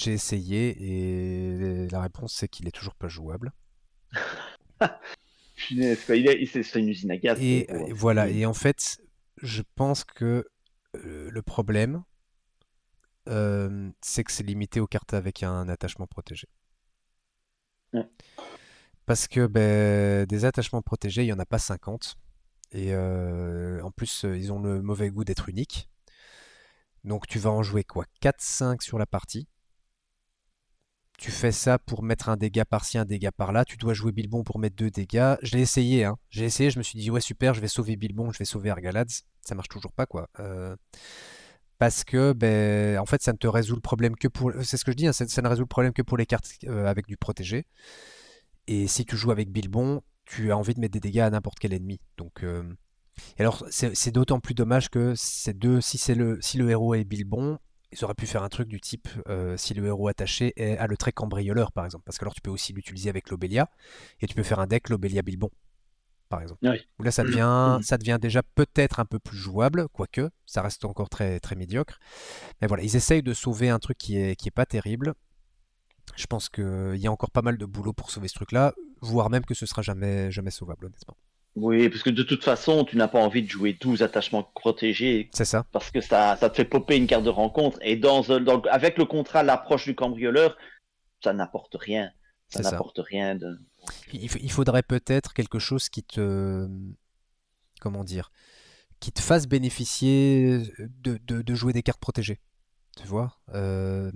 J'ai essayé et la réponse c'est qu'il est toujours pas jouable. Il c'est une usine à gaz. Et hein. euh, voilà, et en fait, je pense que euh, le problème, euh, c'est que c'est limité aux cartes avec un attachement protégé. Parce que ben, des attachements protégés, il n'y en a pas 50. Et en plus, ils ont le mauvais goût d'être uniques. Donc tu vas en jouer quoi 4-5 sur la partie tu fais ça pour mettre un dégât par-ci, un dégât par-là, tu dois jouer Bilbon pour mettre deux dégâts. Je l'ai essayé, hein. j'ai essayé, je me suis dit ouais super, je vais sauver Bilbon, je vais sauver Argalad, ça marche toujours pas quoi. Euh, parce que, ben, en fait, ça ne te résout le problème que pour. Euh, c'est ce que je dis, hein, ça, ne résout le problème que pour les cartes euh, avec du protégé. Et si tu joues avec Bilbon, tu as envie de mettre des dégâts à n'importe quel ennemi. Donc, alors, c'est d'autant plus dommage que ces deux, si, le, si le héros est Bilbon, ils auraient pu faire un truc du type euh, si le héros attaché est, a le trait cambrioleur par exemple, parce que alors tu peux aussi l'utiliser avec l'obélia et tu peux faire un deck l'obélia Bilbon par exemple. là ça mm. devient, mm. ça devient déjà peut-être un peu plus jouable, quoique ça reste encore très, très médiocre. Mais voilà, ils essayent de sauver un truc qui est, qui est pas terrible. Je pense qu'il y a encore pas mal de boulot pour sauver ce truc-là, voire même que ce sera jamais, jamais sauvable honnêtement. Oui, parce que de toute façon, tu n'as pas envie de jouer 12 attachements protégés. C'est ça. Parce que ça, te fait popper une carte de rencontre. Et dans, avec le contrat, l'approche du cambrioleur, ça n'apporte rien. Ça n'apporte rien de... Il, faudrait peut-être quelque chose qui te... Comment dire Qui te fasse bénéficier de, jouer des cartes protégées. Tu vois euh,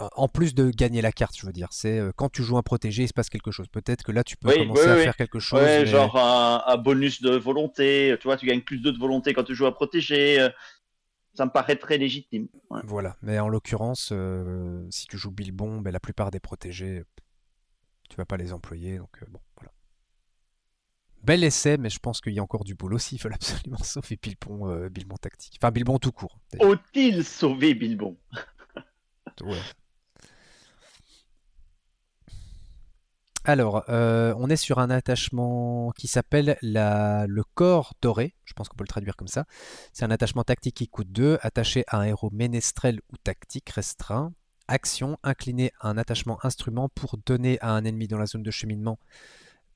euh, en plus de gagner la carte, je veux dire, c'est euh, quand tu joues un protégé, il se passe quelque chose. Peut-être que là, tu peux commencer à faire quelque chose. genre un, bonus de volonté. Euh, tu vois, tu gagnes plus de volonté quand tu joues un protégé. Ça me paraît très légitime. Voilà. Mais en l'occurrence, si tu joues Bilbon, ben, la plupart des protégés, tu vas pas les employer. Donc bon, voilà. Bel essai, mais je pense qu'il y a encore du boulot s'il faut absolument sauver Bilbon, Bilbon tactique. Enfin, Bilbon tout court. ont il sauvé Bilbon alors, euh, on est sur un attachement qui s'appelle la... le corps doré, je pense qu'on peut le traduire comme ça. C'est un attachement tactique qui coûte 2, attaché à un héros ménestrel ou tactique restreint. Action, incliner un attachement instrument pour donner à un ennemi dans la zone de cheminement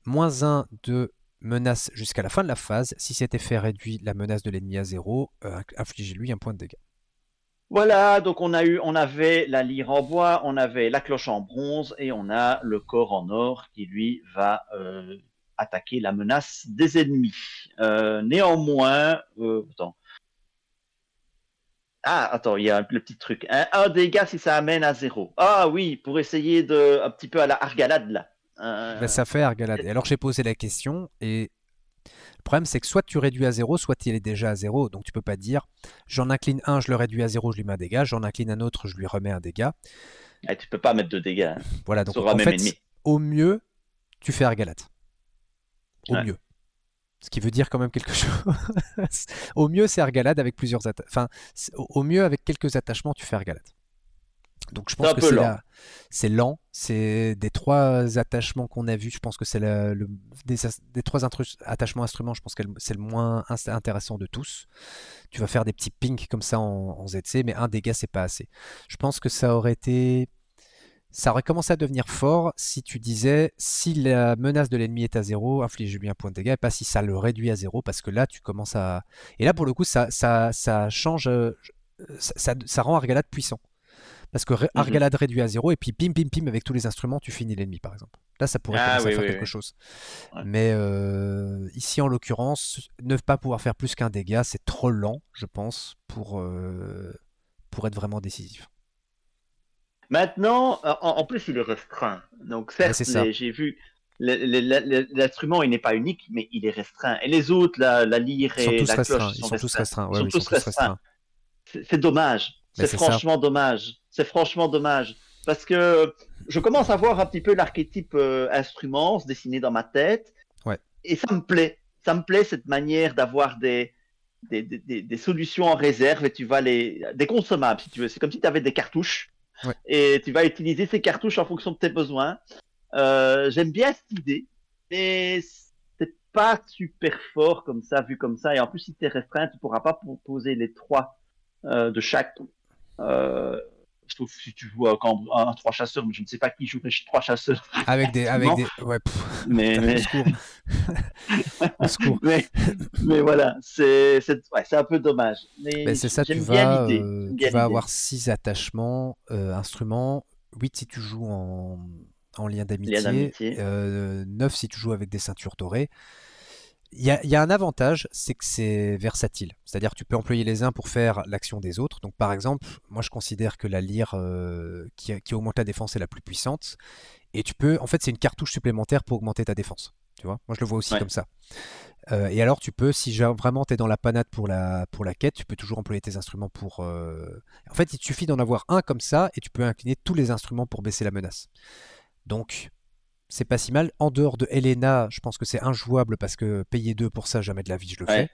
moins 1 de menace jusqu'à la fin de la phase. Si cet effet réduit la menace de l'ennemi à 0, euh, infligez-lui un point de dégâts. Voilà, donc on a eu, on avait la lyre en bois, on avait la cloche en bronze et on a le corps en or qui lui va euh, attaquer la menace des ennemis. Euh, néanmoins, euh, attends. Ah, attends, il y a le petit truc. Un dégât si ça amène à zéro. Ah oui, pour essayer de un petit peu à la Argalade là. Ben, ça fait Argalade. Alors j'ai posé la question et problème, c'est que soit tu réduis à zéro soit il est déjà à zéro Donc tu peux pas dire j'en incline un, je le réduis à zéro je lui mets un dégât, j'en incline un autre, je lui remets un dégât. Ah, tu peux pas mettre de dégâts. Voilà, donc en fait, au mieux, tu fais argalade Au mieux. Ce qui veut dire quand même quelque chose. au mieux, c'est Argalade avec plusieurs Enfin, au mieux, avec quelques attachements, tu fais Argalade. Donc je pense que c'est lent. C'est des trois attachements qu'on a vus. Je pense que c'est le... des... trois attachements instruments. Je pense que c'est le moins intéressant de tous. Tu vas faire des petits pinks comme ça en, ZC, mais un dégât c'est pas assez. Je pense que ça aurait été, ça aurait commencé à devenir fort si tu disais si la menace de l'ennemi est à zéro, inflige-lui un point de dégâts, et pas si ça le réduit à zéro, parce que là tu commences à. Et là pour le coup ça ça, change, euh, ça, ça rend Argalad puissant parce que mmh Argalad réduit à zéro, et puis pim, pim, pim, avec tous les instruments, tu finis l'ennemi, par exemple. Là, ça pourrait ah faire quelque chose. Mais euh, ici, en l'occurrence, ne pas pouvoir faire plus qu'un dégât, c'est trop lent, je pense, pour, euh, pour être vraiment décisif. Maintenant, euh, en, plus, il est restreint. Donc, certes, j'ai vu, L'instrument, il n'est pas unique, mais il est restreint. Et les autres, la, la lyre et la cloche, ils sont, tous restreints. C'est dommage. C'est franchement dommage c'est franchement dommage. Parce que euh, je commence à voir un petit peu l'archétype euh, instrument se dessiner dans ma tête. Ouais. Et ça me plaît. Ça me plaît cette manière d'avoir des, des, solutions en réserve et tu vas les. des consommables, si tu veux. C'est comme si tu avais des cartouches. Et tu vas utiliser ces cartouches en fonction de tes besoins. Euh, j'aime bien cette idée, mais c'est pas super fort comme ça, vu comme ça. Et en plus, si tu es restreint, tu pourras pas poser les trois de chaque. Sauf trouve si tu joues à un, trois chasseurs, mais je ne sais pas qui jouerait trois chasseurs. Avec des, avec des, ouais, mais, mais... mais, voilà, c'est, c'est, un peu dommage. Mais, ben, c'est ça, tu vas, euh, avoir six attachements, euh, instruments, 8 si tu joues en, lien d'amitié, 9 euh, si tu joues avec des ceintures dorées. Il y, a un avantage, c'est que c'est versatile. C'est-à-dire que tu peux employer les uns pour faire l'action des autres. Donc par exemple, moi je considère que la lyre euh, qui, augmente la défense est la plus puissante. Et tu peux, en fait, c'est une cartouche supplémentaire pour augmenter ta défense. Tu vois Moi je le vois aussi comme ça. Euh, et alors tu peux, si vraiment tu es dans la panade pour la, pour la quête, tu peux toujours employer tes instruments pour... Euh, en fait, il suffit d'en avoir un comme ça et tu peux incliner tous les instruments pour baisser la menace. Donc c'est pas si mal. En dehors de Elena je pense que c'est injouable parce que payer deux pour ça, jamais de la vie, je le fais.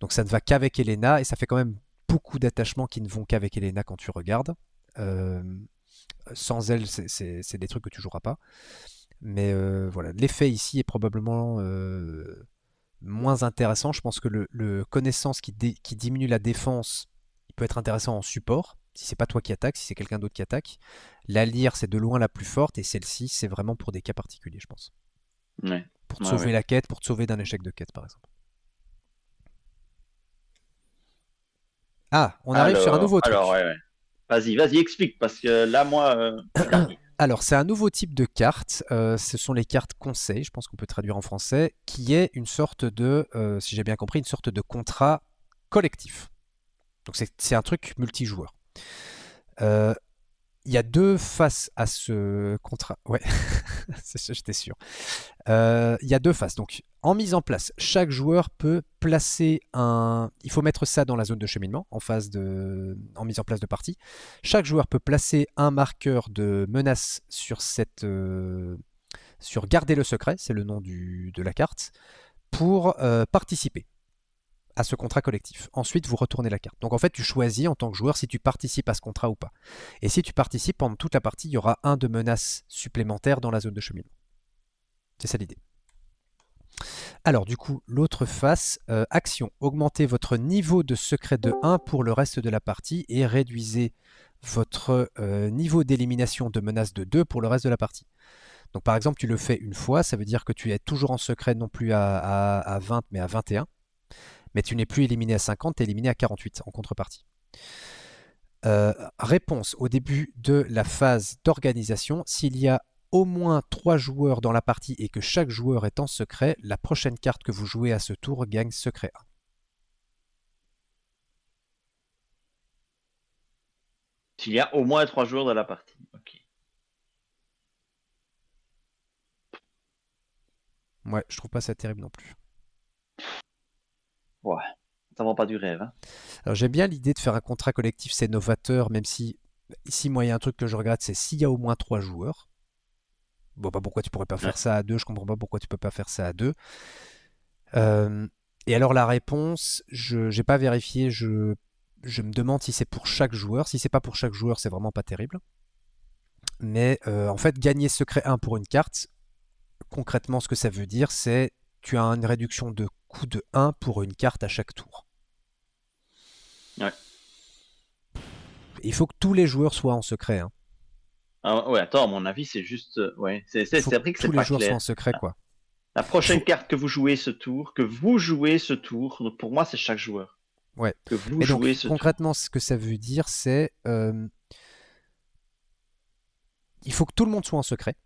Donc ça ne va qu'avec Elena et ça fait quand même beaucoup d'attachements qui ne vont qu'avec Elena quand tu regardes. Euh, sans elle, c'est des trucs que tu joueras pas. Mais euh, voilà, l'effet ici est probablement euh, moins intéressant. Je pense que le, connaissance qui, qui diminue la défense, il peut être intéressant en support. Si c'est pas toi qui attaques, si c'est quelqu'un d'autre qui attaque, la lyre c'est de loin la plus forte et celle-ci c'est vraiment pour des cas particuliers, je pense. Pour te sauver la quête, pour te sauver d'un échec de quête par exemple. Ah, on arrive sur un nouveau truc. Vas-y, vas-y, explique, parce que là, moi. Euh, alors, c'est un nouveau type de carte. Euh, ce sont les cartes conseil, je pense qu'on peut traduire en français, qui est une sorte de, euh, si j'ai bien compris, une sorte de contrat collectif. Donc, c'est un truc multijoueur. Euh, il y a deux faces à ce contrat. Ouais, j'étais sûr. Euh, il y a deux faces. Donc, en mise en place, chaque joueur peut placer un. Il faut mettre ça dans la zone de cheminement, en phase de, en mise en place de partie. Chaque joueur peut placer un marqueur de menace sur cette, euh, sur garder le secret, c'est le nom du, de la carte, pour participer à ce contrat collectif. Ensuite, vous retournez la carte. Donc en fait, tu choisis en tant que joueur si tu participes à ce contrat ou pas. Et si tu participes pendant toute la partie, il y aura un de menaces supplémentaires dans la zone de cheminement. C'est ça l'idée. Alors du coup, l'autre face, euh, action, augmentez votre niveau de secret de 1 pour le reste de la partie et réduisez votre euh, niveau d'élimination de menaces de 2 pour le reste de la partie. Donc par exemple, tu le fais une fois, ça veut dire que tu es toujours en secret non plus à, à 20 mais à 21 mais tu n'es plus éliminé à 50, tu es éliminé à 48 en contrepartie. Euh, réponse au début de la phase d'organisation, s'il y a au moins 3 joueurs dans la partie et que chaque joueur est en secret, la prochaine carte que vous jouez à ce tour gagne secret 1. S'il y a au moins 3 joueurs dans la partie. Ok. Ouais, je trouve pas ça terrible non plus ouais, ça pas du rêve. Hein. Alors j'aime bien l'idée de faire un contrat collectif, c'est novateur, même si ici moi il y a un truc que je regarde c'est s'il y a au moins trois joueurs. Bon bah pourquoi tu pourrais pas faire ça à deux Je comprends pas pourquoi tu peux pas faire ça à deux. Euh, et alors la réponse, je n'ai pas vérifié. Je, je me demande si c'est pour chaque joueur. Si c'est pas pour chaque joueur, c'est vraiment pas terrible. Mais euh, en fait, gagner secret 1 pour une carte, concrètement, ce que ça veut dire, c'est tu as une réduction de coût de 1 pour une carte à chaque tour. Ouais. Il faut que tous les joueurs soient en secret. Hein. Ah ouais, attends, à mon avis, c'est juste. Euh, ouais, c'est que, tous les joueurs en secret, ah. quoi. La prochaine carte que vous jouez ce tour, que vous jouez ce tour, pour moi, c'est chaque joueur. Ouais. Que concrètement, ce que ça veut dire, c'est. Euh, il faut que tout le monde soit en secret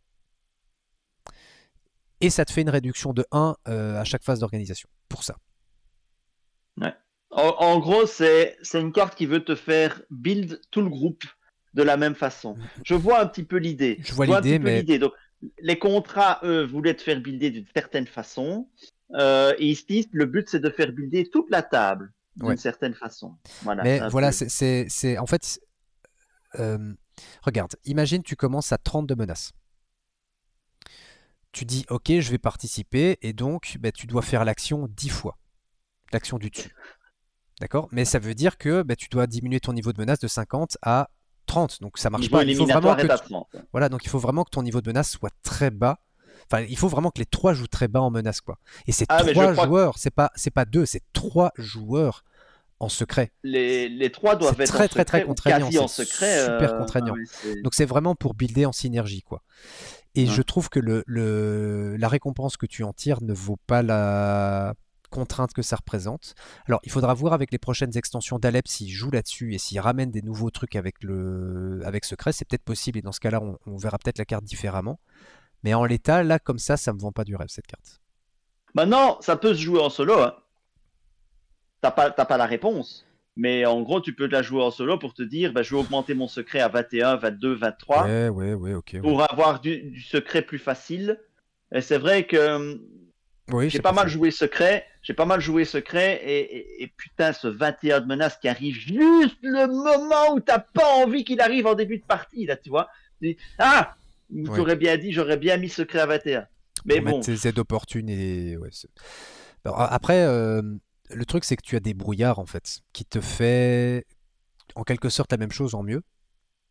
et ça te fait une réduction de 1 euh, à chaque phase d'organisation pour ça. En, gros, c'est une carte qui veut te faire build tout le groupe de la même façon. Je vois un petit peu l'idée. Je vois, l'idée, mais. les contrats, eux, voulaient te faire builder d'une certaine façon. Euh, et ici, le but, c'est de faire builder toute la table d'une certaine façon. Voilà, mais voilà, c'est. En fait, euh, regarde, imagine tu commences à de menaces tu dis ok, je vais participer, et donc bah, tu dois faire l'action 10 fois, l'action du dessus. D'accord Mais ça veut dire que bah, tu dois diminuer ton niveau de menace de 50 à 30. Donc ça marche pas. Il faut vraiment que Voilà, donc il faut vraiment que ton niveau de menace soit très bas. Enfin, il faut vraiment que les trois jouent très bas en menace, quoi. Et c'est ah, trois joueurs, c'est pas c'est pas deux, c'est trois joueurs en secret. Les, trois doivent être très, en très, très En secret, super euh, contraignant. Ah donc c'est vraiment pour builder en synergie, quoi. Et je trouve que le, la récompense que tu en tires ne vaut pas la contrainte que ça représente. Alors, il faudra voir avec les prochaines extensions d'Alep s'ils joue là-dessus et s'ils ramène des nouveaux trucs avec, le, avec Secret. C'est peut-être possible et dans ce cas-là, on, verra peut-être la carte différemment. Mais en l'état, là, comme ça, ça me vend pas du rêve cette carte. Maintenant, bah ça peut se jouer en solo. Hein. T'as pas la réponse. Mais en gros, tu peux la jouer en solo pour te dire bah, je vais augmenter mon secret à 21, 22, 23. Ouais, ouais, ouais, ok. Pour avoir du, secret plus facile. Et c'est vrai que hum, oui, j'ai pas, mal joué secret. J'ai pas mal joué secret. Et, putain, ce 21 de menace qui arrive juste le moment où t'as pas envie qu'il arrive en début de partie, là, tu vois. ah J'aurais bien dit, j'aurais bien mis secret à 21. Mais Pour bon. C'est opportune et. Ouais, après. Euh, le truc, c'est que tu as des brouillards, en fait, qui te fait en quelque sorte la même chose en mieux,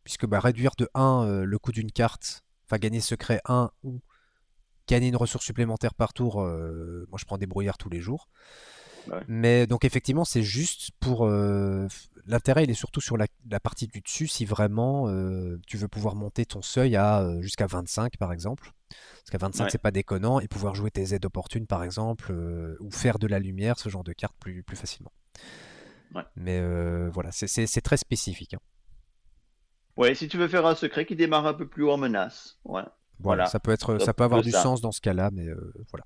puisque bah, réduire de 1 euh, le coût d'une carte, enfin gagner secret 1 ou gagner une ressource supplémentaire par tour, euh, moi je prends des brouillards tous les jours. Bah Mais donc effectivement, c'est juste pour euh, l'intérêt, il est surtout sur la, partie du dessus, si vraiment euh, tu veux pouvoir monter ton seuil à euh, jusqu'à 25, par exemple. Parce qu'à 25, c'est pas déconnant, et pouvoir jouer tes aides opportunes, par exemple, euh, ou faire de la lumière, ce genre de cartes, plus, facilement. Mais voilà, c'est très spécifique. Hein. Ouais, si tu veux faire un secret qui démarre un peu plus haut en menace. Voilà, ça peut, être, ça, peut avoir du sens dans ce cas-là, mais voilà.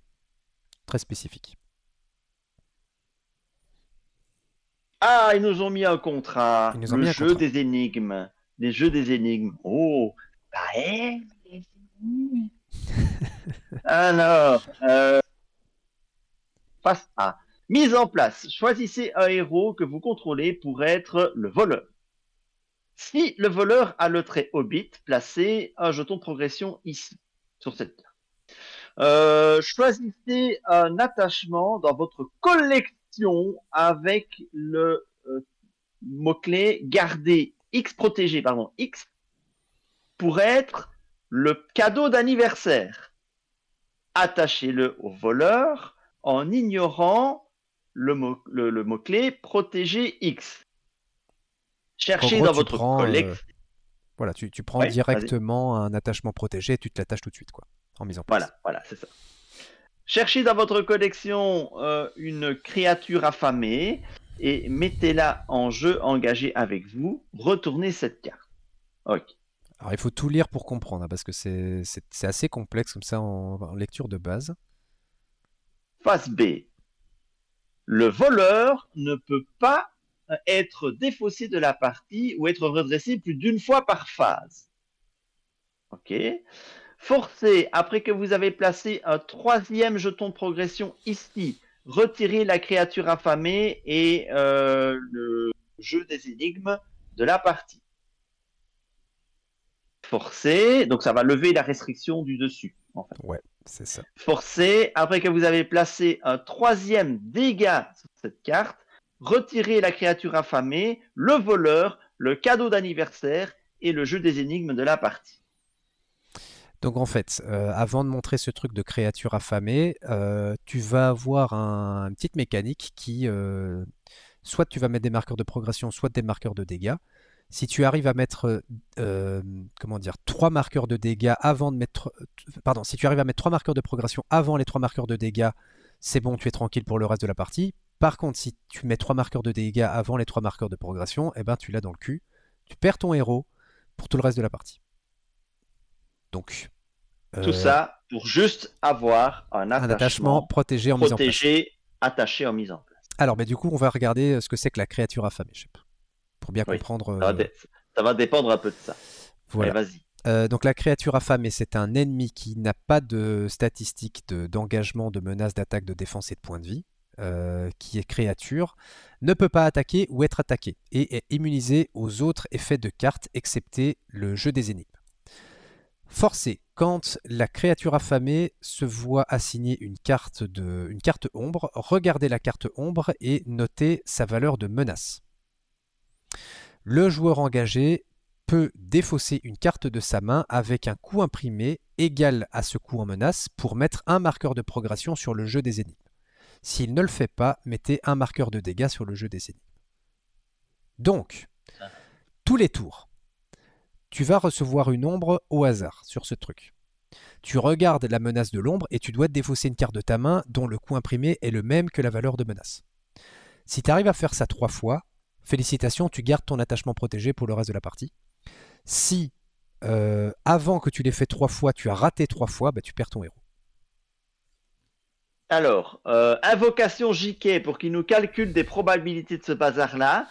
Très spécifique. Ah, ils nous ont mis un contrat. le jeu des énigmes. Les jeux des énigmes. Oh, bah, eh, Alors, euh, face à mise en place. Choisissez un héros que vous contrôlez pour être le voleur. Si le voleur a le trait Hobbit, placez un jeton de progression ici, sur cette carte. Euh, choisissez un attachement dans votre collection avec le euh, mot-clé garder X protégé, pardon, X pour être le cadeau d'anniversaire. Attachez-le au voleur en ignorant le, mot, le, mot-clé protéger X. Cherchez dans votre collecte. Euh, voilà, tu, prends directement un attachement protégé et tu te l'attaches tout de suite, quoi, en mise en place. Voilà, voilà, c'est ça. Cherchez dans votre collection euh, une créature affamée et mettez-la en jeu engagé avec vous. Retournez cette carte. Ok. Alors il faut tout lire pour comprendre, hein, parce que c'est assez complexe comme ça en, lecture de base. Phase B. Le voleur ne peut pas euh, être défaussé de la partie ou être redressé plus d'une fois par phase. Ok. Forcez, après que vous avez placé un troisième jeton de progression ici, retirez la créature affamée et euh, le jeu des énigmes de la partie. Forcez, donc ça va lever la restriction du dessus. Ouais, c'est ça. Forcez, après que vous avez placé un troisième dégât sur cette carte, retirez la créature affamée, le voleur, le cadeau d'anniversaire et le jeu des énigmes de la partie. Donc en fait, euh, avant de montrer ce truc de créature affamée, euh, tu vas avoir un, une petite mécanique qui, euh, soit tu vas mettre des marqueurs de progression, soit des marqueurs de dégâts. Si tu arrives à mettre, comment dire, trois marqueurs de dégâts avant de mettre, pardon, si tu arrives à mettre trois marqueurs de progression avant les trois marqueurs de dégâts, c'est bon, tu es tranquille pour le reste de la partie. Par contre, si tu mets trois marqueurs de dégâts avant les trois marqueurs de progression, eh ben tu l'as dans le cul. Tu perds ton héros pour tout le reste de la partie. Donc. Tout euh, ça pour juste avoir un attachement, protégé en mise en place. attaché en mise en place. Alors, mais du coup, on va regarder euh, ce que c'est que la créature affamée, pour bien comprendre. Euh, ça va, dépendre un peu de ça. Voilà. Vas-y. donc la créature affamée, c'est un ennemi qui n'a pas de statistiques d'engagement, de, menaces, menace, d'attaque, de défense et de points de vie, qui est créature, ne peut pas attaquer ou être attaqué, et est immunisé aux autres effets de cartes, excepté le jeu des énigmes. Forcé, quand la créature affamée se voit assigner une carte, une carte ombre, regardez la carte ombre et notez sa valeur de menace. Le joueur engagé peut défausser une carte de sa main avec un coup imprimé égal à ce coup en menace pour mettre un marqueur de progression sur le jeu des ennemis. S'il ne le fait pas, mettez un marqueur de dégâts sur le jeu des ennemis. Donc, ah. tous les tours, tu vas recevoir une ombre au hasard sur ce truc. Tu regardes la menace de l'ombre et tu dois te défausser une carte de ta main dont le coût imprimé est le même que la valeur de menace. Si tu arrives à faire ça trois fois, félicitations, tu gardes ton attachement protégé pour le reste de la partie. Si euh, avant que tu l'aies fait trois fois, tu as raté trois fois, bah, tu perds ton héros. Alors, euh, invocation JK pour qu'il nous calcule des probabilités de ce bazar-là.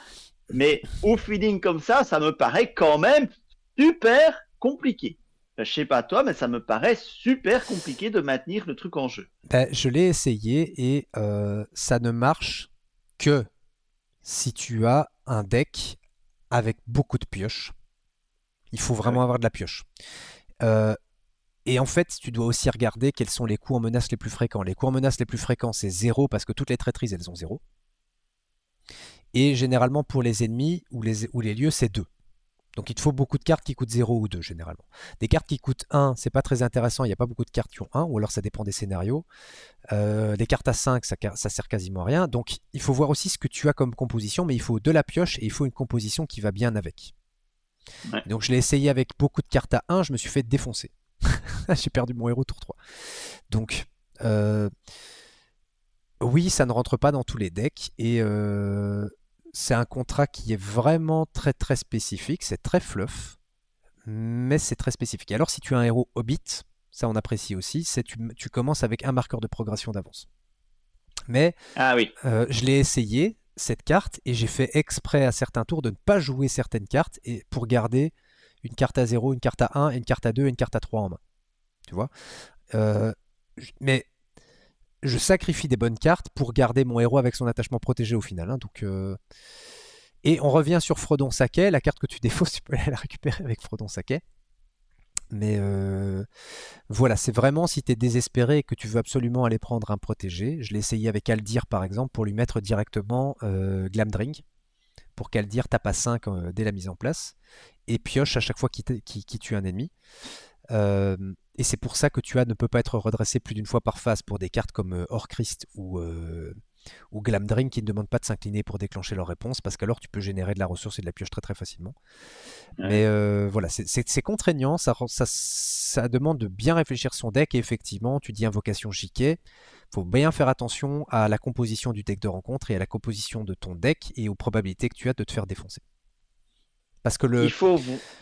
Mais au feeling comme ça, ça me paraît quand même super compliqué. Euh, je sais pas toi, mais ça me paraît super compliqué de maintenir le truc en jeu. Ben, je l'ai essayé et euh, ça ne marche que si tu as un deck avec beaucoup de pioches. Il faut vraiment avoir de la pioche. Euh, et en fait, tu dois aussi regarder quels sont les coups en menace les plus fréquents. Les coups en menace les plus fréquents, c'est zéro parce que toutes les traîtrises, elles ont zéro. Et généralement, pour les ennemis ou les, ou les lieux, c'est deux. Donc il te faut beaucoup de cartes qui coûtent 0 ou 2 généralement. Des cartes qui coûtent 1, c'est pas très intéressant, il n'y a pas beaucoup de cartes qui ont 1, ou alors ça dépend des scénarios. Euh, des cartes à 5, ça, ça sert quasiment à rien. Donc il faut voir aussi ce que tu as comme composition, mais il faut de la pioche et il faut une composition qui va bien avec. Donc je l'ai essayé avec beaucoup de cartes à 1, je me suis fait défoncer. J'ai perdu mon héros tour 3. Donc euh, oui, ça ne rentre pas dans tous les decks et... Euh, c'est un contrat qui est vraiment très très spécifique, c'est très fluff, mais c'est très spécifique. Alors si tu as un héros hobbit, ça on apprécie aussi, c'est tu, commences avec un marqueur de progression d'avance. Mais ah oui. Euh, je l'ai essayé, cette carte, et j'ai fait exprès à certains tours de ne pas jouer certaines cartes et pour garder une carte à 0, une carte à 1, une carte à 2 et une carte à 3 en main. Tu vois euh, Mais je sacrifie des bonnes cartes pour garder mon héros avec son attachement protégé au final. Hein, donc, euh, Et on revient sur Frodon Saquet. La carte que tu défausses, tu peux la récupérer avec Frodon Saquet. Mais euh, voilà, c'est vraiment si tu es désespéré et que tu veux absolument aller prendre un protégé. Je l'ai essayé avec Aldir par exemple pour lui mettre directement euh, Glamdring pour qu'Aldir tape à 5 dès la mise en place et pioche à chaque fois qu'il tue un ennemi. Et c'est pour ça que tu as ne peut pas être redressé plus d'une fois par phase pour des cartes comme euh, Orchrist euh, ou, Glamdring qui ne demandent pas de s'incliner pour déclencher leur réponse parce qu'alors tu peux générer de la ressource et de la pioche très très facilement. Mais euh, voilà, c'est contraignant, ça, demande de bien réfléchir son deck et effectivement tu dis invocation JK, faut bien faire attention à la composition du deck de rencontre et à la composition de ton deck et aux probabilités que tu as de te faire défoncer. Parce que le,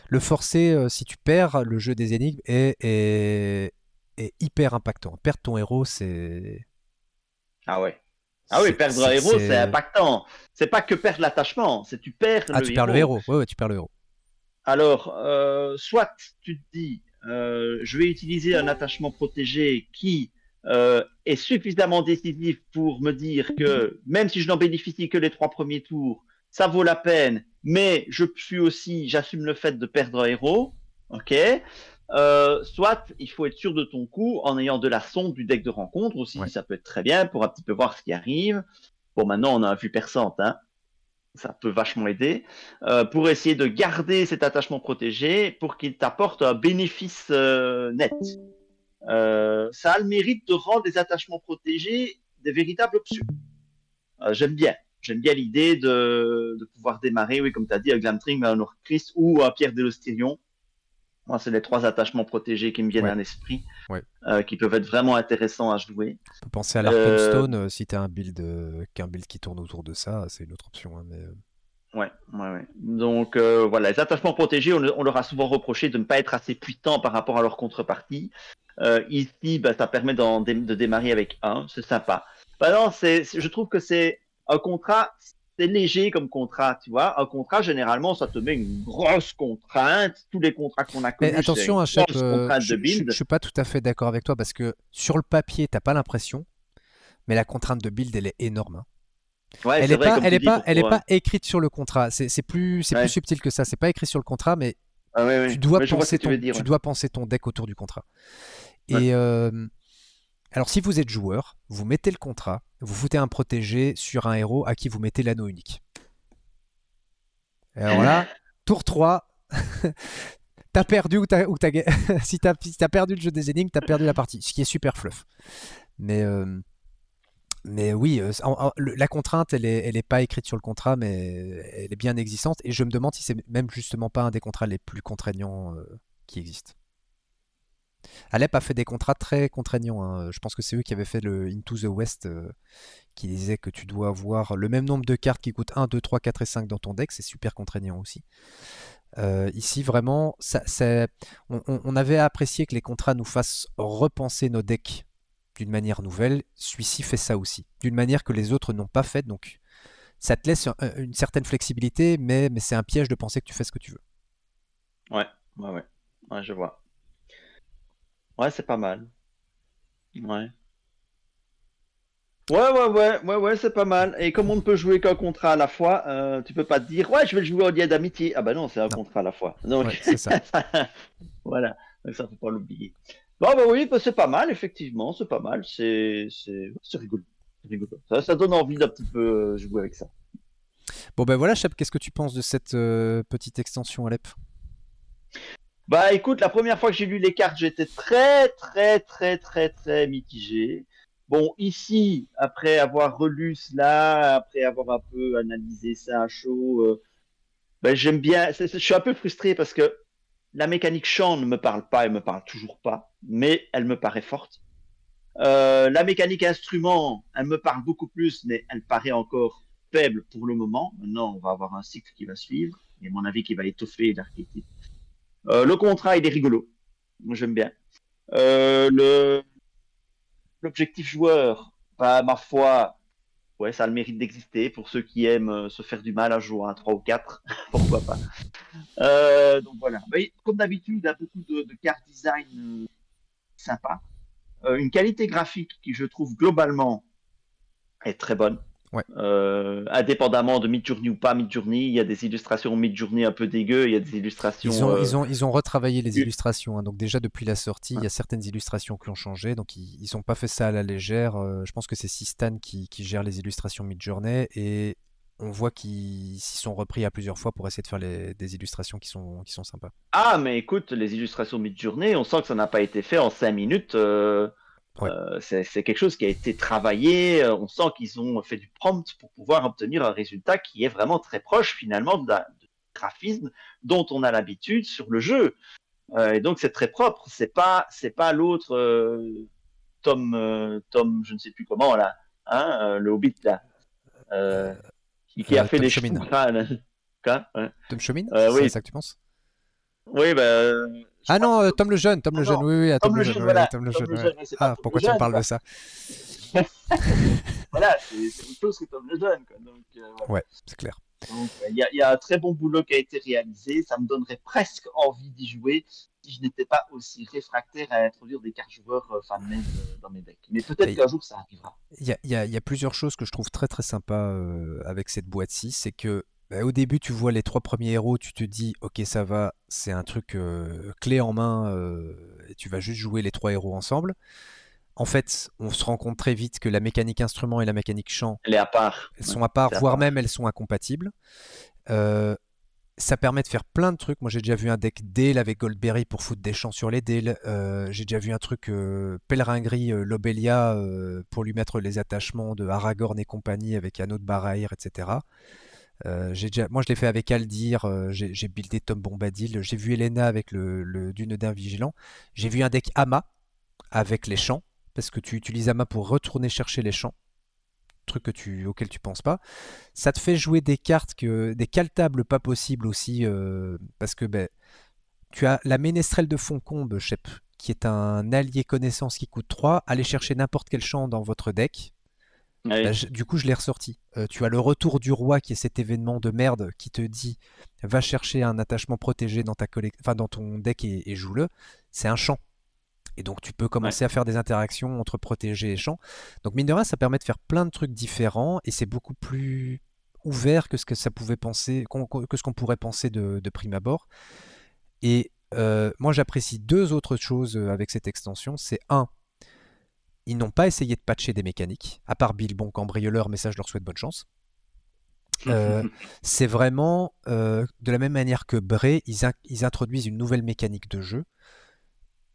le forcer, euh, si tu perds, le jeu des énigmes est, est, hyper impactant. Perdre ton héros, c'est. Ah ouais. Ah oui, perdre un héros, c'est impactant. C'est pas que perdre l'attachement, c'est tu perds ah, le tu perds le héros. tu perds le héros. Alors, euh, soit tu te dis, euh, je vais utiliser un attachement protégé qui est suffisamment décisif pour me dire que même si je n'en bénéficie que les trois premiers tours, ça vaut la peine mais je suis aussi, j'assume le fait de perdre un héros, ok euh, soit il faut être sûr de ton coup en ayant de la sonde du deck de rencontre aussi, ça peut être très bien pour un petit peu voir ce qui arrive. Bon, maintenant on a un vue perçante, hein. ça peut vachement aider, euh, pour essayer de garder cet attachement protégé pour qu'il t'apporte un bénéfice euh, net. ça a le mérite de rendre des attachements protégés des véritables options. J'aime bien j'aime bien l'idée de, pouvoir démarrer, oui, comme tu as dit, à Glamtring, à Honor Christ ou à euh, Pierre Delostirion. Moi, c'est les trois attachements protégés qui me viennent à l'esprit, euh, qui peuvent être vraiment intéressants à jouer. On penser à l'Arkham euh, Stone, si tu as un build, qu'un build qui tourne autour de ça, c'est une autre option. Hein, mais... Ouais, ouais, ouais. Donc voilà, les attachements protégés, on, leur a souvent reproché de ne pas être assez puissants par rapport à leur contrepartie. ici, bah, ça permet de démarrer avec un, c'est sympa. Bah non, je trouve que c'est un contrat, c'est léger comme contrat, tu vois. Un contrat, généralement, ça te met une grosse contrainte. Tous les contrats qu'on a connus, attention, une Chef, euh, je, ne suis pas tout à fait d'accord avec toi parce que sur le papier, tu n'as pas l'impression, mais la contrainte de build, elle est énorme. Hein. elle n'est pas, elle est pas, elle est pas écrite sur le contrat. C'est plus, c'est plus subtil que ça. C'est pas écrit sur le contrat, mais ah tu dois penser ton, dois penser ton deck autour du contrat. Et euh, alors si vous êtes joueur, vous mettez le contrat, vous foutez un protégé sur un héros à qui vous mettez l'anneau unique. Alors là, tour 3, t'as perdu ou t'as, si t'as perdu le jeu des énigmes, t'as perdu la partie, ce qui est super fluff. Mais euh, mais oui, euh, la contrainte, elle n'est pas écrite sur le contrat, mais elle est bien existante. Et je me demande si c'est même justement pas un des contrats les plus contraignants euh, qui existent. Alep a fait des contrats très contraignants. Hein. Je pense que c'est eux qui avaient fait le Into the West euh, qui disait que tu dois avoir le même nombre de cartes qui coûtent 1, 2, 3, 4 et 5 dans ton deck. C'est super contraignant aussi. Euh, ici, vraiment, on, avait apprécié que les contrats nous fassent repenser nos decks d'une manière nouvelle. Celui-ci fait ça aussi, d'une manière que les autres n'ont pas fait. Donc, ça te laisse une certaine flexibilité, mais, c'est un piège de penser que tu fais ce que tu veux. ouais, ouais. Ouais, je vois. Ouais, c'est pas mal. Ouais. Ouais, ouais, ouais, ouais, ouais, c'est pas mal. Et comme on ne peut jouer qu'un contrat à la fois, euh, tu peux pas te dire, ouais, je vais le jouer au lien d'amitié. Ah bah non, c'est un contrat à la fois. Donc, ça. voilà, donc ça, faut pas l'oublier. Bon, bah oui, bah, c'est pas mal, effectivement, c'est pas mal, c'est rigolo. rigolo. Ça, donne envie d'un petit peu euh, jouer avec ça. Bon, ben voilà, Chap, qu'est-ce que tu penses de cette euh, petite extension Alep bah écoute, la première fois que j'ai lu les cartes, j'étais très très très très très mitigé. Bon, ici, après avoir relu cela, après avoir un peu analysé ça à chaud, euh, ben, j'aime bien. je suis un peu frustré parce que la mécanique chant ne me parle pas, elle me parle toujours pas, mais elle me paraît forte. Euh, la mécanique instrument, elle me parle beaucoup plus, mais elle paraît encore faible pour le moment. Maintenant, on va avoir un cycle qui va suivre, et mon avis, qui va étoffer l'archétype. Euh, le contrat, il est rigolo. j'aime bien. Euh, le... L'objectif joueur, bah, ma foi, ouais, ça a le mérite d'exister pour ceux qui aiment euh, se faire du mal à jouer à 3 ou 4. Pourquoi pas. Euh, donc voilà. Mais, comme d'habitude, a beaucoup de, de cartes design sympa. une qualité graphique qui, je trouve, globalement, est très bonne. Ouais. Euh, indépendamment de mid Midjourney ou pas Midjourney, il y a des illustrations mid-journée un peu dégueu, il y a des illustrations. Ils ont, euh, ils ont, retravaillé les illustrations. Hein. Donc, déjà depuis la sortie, il y a certaines illustrations qui ont changé. Donc, ils n'ont pas fait ça à la légère. Euh, je pense que c'est Sistan qui, qui, gère les illustrations Midjourney et on voit qu'ils s'y sont repris à plusieurs fois pour essayer de faire des illustrations qui sont, qui sont sympas. Ah, mais écoute, les illustrations Midjourney, on sent que ça n'a pas été fait en 5 minutes. Euh, c'est quelque chose qui a été travaillé. Euh, on sent qu'ils ont fait du prompt pour pouvoir obtenir un résultat qui est vraiment très proche finalement d'un graphisme dont on a l'habitude sur le jeu. Euh, et donc c'est très propre. C'est pas c'est pas l'autre Tom Tom je ne sais plus comment là, hein, le Hobbit là, qui, a fait des chemins Tom Chemine. oui. C'est ça que tu penses Oui, ben. Bah, ah non, euh, Tom le jeune, Tom le ah jeune, oui, oui, Tom, le jeune, Tom le jeune. Ah, pourquoi tu me parles de ça Voilà, c'est autre chose que Tom le jeune. Quoi. Donc, euh, Ouais, c'est clair. Euh, il y, y, a un très bon boulot qui a été réalisé. Ça me donnerait presque envie d'y jouer si je n'étais pas aussi réfractaire à introduire des cartes joueurs euh, fan dans mes decks. Mais peut-être qu'un jour ça arrivera. Il y, y a, plusieurs choses que je trouve très très sympa avec cette boîte-ci. C'est que bah, au début, tu vois les trois premiers héros, tu te dis, ok, ça va, c'est un truc euh, clé en main, euh, et tu vas juste jouer les trois héros ensemble. En fait, on se rend compte très vite que la mécanique instrument et la mécanique chant, à part. elles sont à part, voire même elles sont incompatibles. Euh, ça permet de faire plein de trucs. Moi, j'ai déjà vu un deck Dale avec Goldberry pour foutre des champs sur les Dale. j'ai déjà vu un truc Pèlerin Gris, Lobelia, pour lui mettre les attachements de Aragorn et compagnie avec anneau de Barahir, etc. Euh, moi, je l'ai fait avec Aldir, euh, j'ai, buildé Tom Bombadil, j'ai vu Elena avec le, Dune d'un Vigilant, j'ai vu un deck Ama avec les champs, parce que tu utilises Ama pour retourner chercher les champs, truc que tu, auquel tu penses pas. Ça te fait jouer des cartes, que, des caltables pas possibles aussi, euh, parce que ben, tu as la ménestrelle de Foncombe, Shep, qui est un allié connaissance qui coûte 3, allez chercher n'importe quel champ dans votre deck bah, du coup, je l'ai ressorti. Euh, tu as le retour du roi qui est cet événement de merde qui te dit va chercher un attachement protégé dans ta enfin, dans ton deck et, joue-le. C'est un champ. Et donc tu peux commencer à faire des interactions entre protégé et champ. Donc mine de rien, ça permet de faire plein de trucs différents et c'est beaucoup plus ouvert que ce que ça pouvait penser, que ce qu'on pourrait penser de, prime abord. Et euh, moi j'apprécie deux autres choses euh, avec cette extension. C'est un, ils n'ont pas essayé de patcher des mécaniques, à part Bill, bon cambrioleur, mais ça je leur souhaite bonne chance. Euh, c'est vraiment euh, de la même manière que Bray, ils, introduisent une nouvelle mécanique de jeu.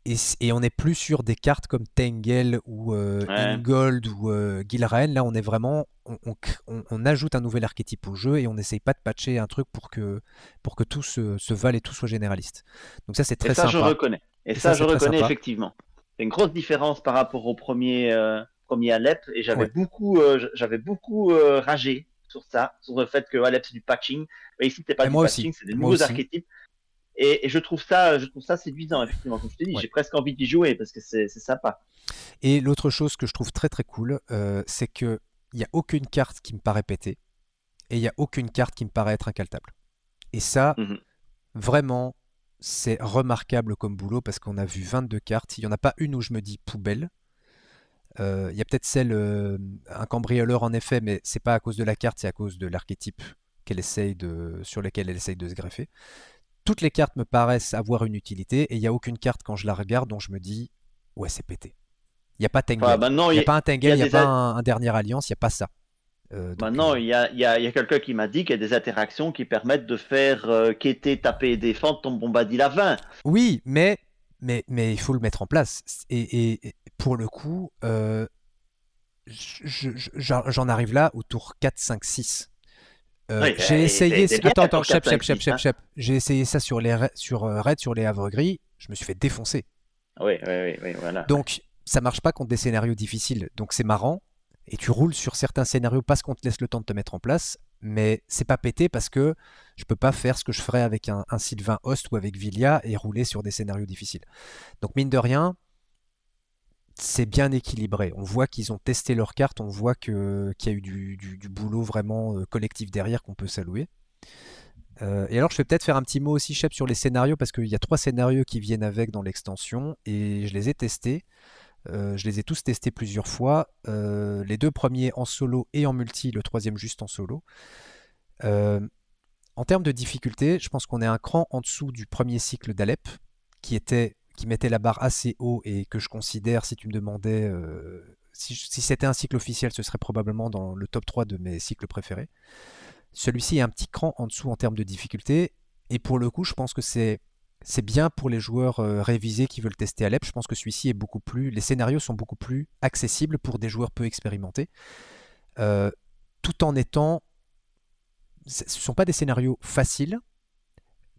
Et, on n'est plus sur des cartes comme Tengel ou euh, Ingold ou Gilraen. Là, on est vraiment, on, ajoute un nouvel archétype au jeu et on n'essaye pas de patcher un truc pour que, pour que tout se, se et tout soit généraliste. Donc ça, c'est très et ça, je reconnais. Et, ça je reconnais effectivement une grosse différence par rapport au premier, euh, premier Alep, et j'avais beaucoup, euh, j'avais beaucoup euh, ragé sur ça, sur le fait que Alep c'est du patching, mais ici c'est pas du patching, c'est des nouveaux archétypes. Et, je trouve ça, je trouve ça séduisant effectivement. Comme je te dis, j'ai presque envie d'y jouer parce que c'est sympa. Et l'autre chose que je trouve très très cool, c'est que il y a aucune carte qui me paraît pétée et il y a aucune carte qui me paraît être incaltable. Et ça, mm-hmm. vraiment, c'est remarquable comme boulot parce qu'on a vu 22 cartes. Il n'y en a pas une où je me dis poubelle. Euh, il y a peut-être celle, euh, un cambrioleur en effet, mais c'est pas à cause de la carte, c'est à cause de l'archétype qu'elle essaye de, sur lequel elle essaye de se greffer. Toutes les cartes me paraissent avoir une utilité et il n'y a aucune carte quand je la regarde dont je me dis ouais c'est pété. Il n'y a pas y a, pas un Tengel ah, bah il n'y a, y a pas Un, un, dernier Alliance, il n'y a pas ça. Euh, Maintenant, euh, il y a, quelqu'un qui m'a dit qu'il y a des interactions qui permettent de faire euh, quêter, taper et défendre ton bombadil à 20. Oui, mais, mais, mais il faut le mettre en place. Et, pour le coup, euh, j'en arrive là au tour 4, 5, 6. j'ai essayé. J'ai essayé ça sur les sur Red, sur les Havres Gris. Je me suis fait défoncer. oui, oui, oui voilà. Donc, ça marche pas contre des scénarios difficiles. Donc, c'est marrant et tu roules sur certains scénarios parce qu'on te laisse le temps de te mettre en place, mais c'est pas pété parce que je peux pas faire ce que je ferais avec un, Sylvain Host ou avec Vilia et rouler sur des scénarios difficiles. Donc mine de rien, c'est bien équilibré. On voit qu'ils ont testé leurs cartes, on voit qu'il y a eu du, boulot vraiment euh, collectif derrière qu'on peut saluer. Euh, et alors, je vais peut-être faire un petit mot aussi, Chef, sur les scénarios, parce qu'il y a trois scénarios qui viennent avec dans l'extension, et je les ai testés. Euh, je les ai tous testés plusieurs fois. Euh, les deux premiers en solo et en multi, le troisième juste en solo. Euh, en termes de difficulté, je pense qu'on est un cran en dessous du premier cycle d'Alep, qui, était, qui mettait la barre assez haut et que je considère, si tu me demandais, si, si c'était un cycle officiel, ce serait probablement dans le top 3 de mes cycles préférés. Celui-ci est un petit cran en dessous en termes de difficulté. Et pour le coup, je pense que c'est c'est bien pour les joueurs euh, révisés qui veulent tester Alep. Je pense que celui-ci est beaucoup plus. Les scénarios sont beaucoup plus accessibles pour des joueurs peu expérimentés. Euh, tout en étant. Ce ne sont pas des scénarios faciles,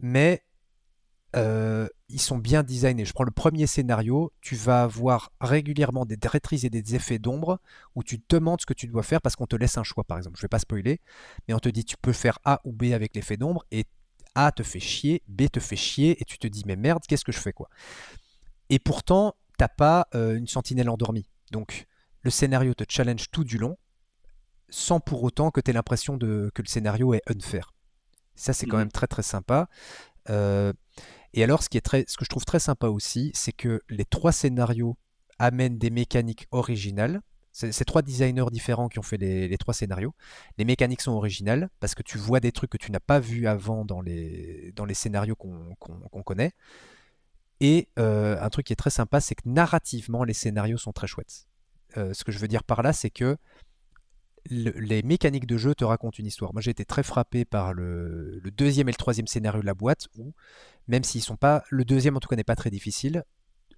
mais euh, ils sont bien designés. Je prends le premier scénario, tu vas avoir régulièrement des traîtrises et des effets d'ombre où tu te demandes ce que tu dois faire parce qu'on te laisse un choix, par exemple. Je ne vais pas spoiler, mais on te dit tu peux faire A ou B avec l'effet d'ombre et a te fait chier, B te fait chier, et tu te dis mais merde, qu'est-ce que je fais quoi Et pourtant, t'as pas euh, une sentinelle endormie. Donc le scénario te challenge tout du long, sans pour autant que tu aies l'impression que le scénario est unfair. Ça, c'est quand mmh. même très très sympa. Euh, et alors, ce, qui est très, ce que je trouve très sympa aussi, c'est que les trois scénarios amènent des mécaniques originales c'est trois designers différents qui ont fait les, trois scénarios. Les mécaniques sont originales parce que tu vois des trucs que tu n'as pas vu avant dans les, dans les scénarios qu'on connaît. Et euh, un truc qui est très sympa, c'est que narrativement, les scénarios sont très chouettes. Euh, ce que je veux dire par là, c'est que les mécaniques de jeu te racontent une histoire. Moi, j'ai été très frappé par le, deuxième et le troisième scénario de la boîte, où, même s'ils sont pas, le deuxième en tout cas n'est pas très difficile,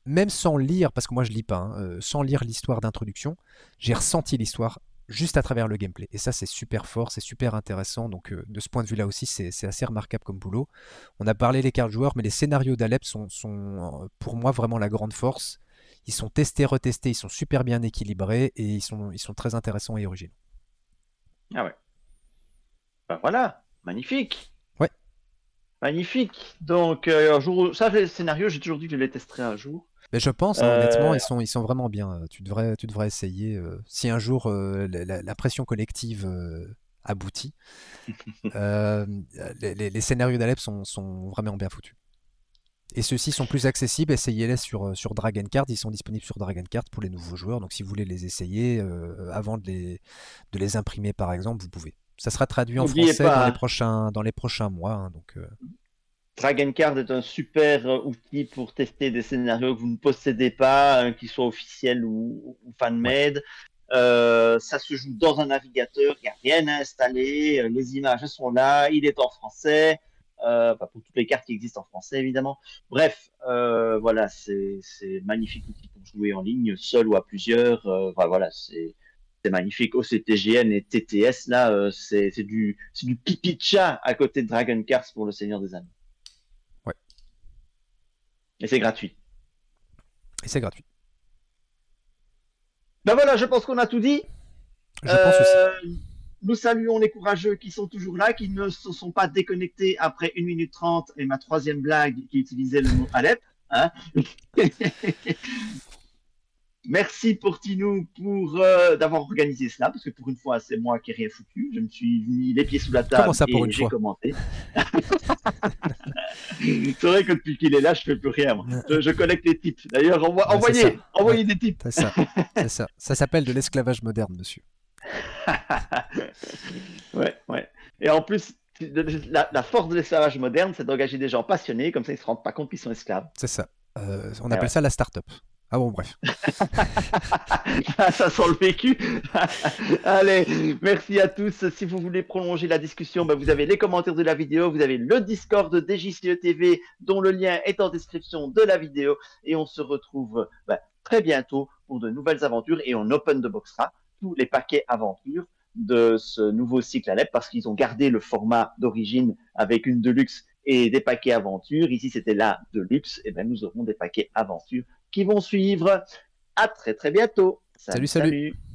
même sans lire, parce que moi je lis pas, hein, euh, sans lire l'histoire d'introduction, j'ai ressenti l'histoire juste à travers le gameplay. Et ça, c'est super fort, c'est super intéressant. Donc, euh, de ce point de vue-là aussi, c'est assez remarquable comme boulot. On a parlé des cartes joueurs, mais les scénarios d'Alep sont, euh, pour moi vraiment la grande force. Ils sont testés, retestés, ils sont super bien équilibrés et ils sont, très intéressants et originaux. Ah ouais. bah voilà, magnifique. Ouais. Magnifique. Donc, jour, ça, les scénarios, j'ai toujours dit que je les testerais un jour. Mais je pense, hein, honnêtement, euh, ils sont, ils sont vraiment bien. Euh, tu devrais, tu devrais essayer. Euh, si un jour la, pression collective aboutit, les, scénarios d'Alep sont, sont vraiment bien foutus. Et ceux-ci sont plus accessibles, essayez-les sur, sur Dragon Card, ils sont disponibles sur Dragon Card pour les nouveaux joueurs, donc si vous voulez les essayer avant de les, les imprimer par exemple, vous pouvez. Ça sera traduit en français dans, les prochains, dans les prochains mois. Hein, donc, Dragon Card est un super euh, outil pour tester des scénarios que vous ne possédez pas, euh, qu'ils soient officiels ou, fan-made. Euh, ça se joue dans un navigateur, il n'y a rien à installer, euh, les images sont là, il est en français, euh, pour toutes les cartes qui existent en français évidemment. Bref, euh, voilà, c'est magnifique outil pour jouer en ligne, seul ou à plusieurs. voilà, c'est magnifique. OCTGN et TTS, là, c'est du, du pipi de chat à côté de Dragon Cards pour le Seigneur des Anneaux. Et c'est gratuit. Et c'est gratuit. Ben voilà, je pense qu'on a tout dit. Je pense euh, Nous saluons les courageux qui sont toujours là, qui ne se sont pas déconnectés après 1 minute 30 et ma troisième blague qui utilisait le mot Alep. Hein. Merci pour euh, d'avoir organisé cela, parce que pour une fois, c'est moi qui ai rien foutu. Je me suis mis les pieds sous la table et j'ai commenté. c'est vrai que depuis qu'il est là, je fais plus rien. Je, collecte les tips. D'ailleurs, envoyez, des tips. ça. ça. s'appelle de l'esclavage moderne, monsieur. ouais, ouais. Et en plus, la, force de l'esclavage moderne, c'est d'engager des gens passionnés, comme ça ils se rendent pas compte qu'ils sont esclaves. C'est ça. Euh, on ah appelle ça la start-up. Ah bon, bref. ça sent le PQ. Allez, merci à tous. Si vous voulez prolonger la discussion, bah, vous avez les commentaires de la vidéo, vous avez le Discord de DJCE TV, dont le lien est en description de la vidéo. Et on se retrouve bah, très bientôt pour de nouvelles aventures et on open the boxera tous les paquets aventures de ce nouveau cycle à l'ep, parce qu'ils ont gardé le format d'origine avec une deluxe et des paquets aventures. Ici, c'était la deluxe. Et ben, nous aurons des paquets aventures qui vont suivre. À très très bientôt. salut. salut. salut.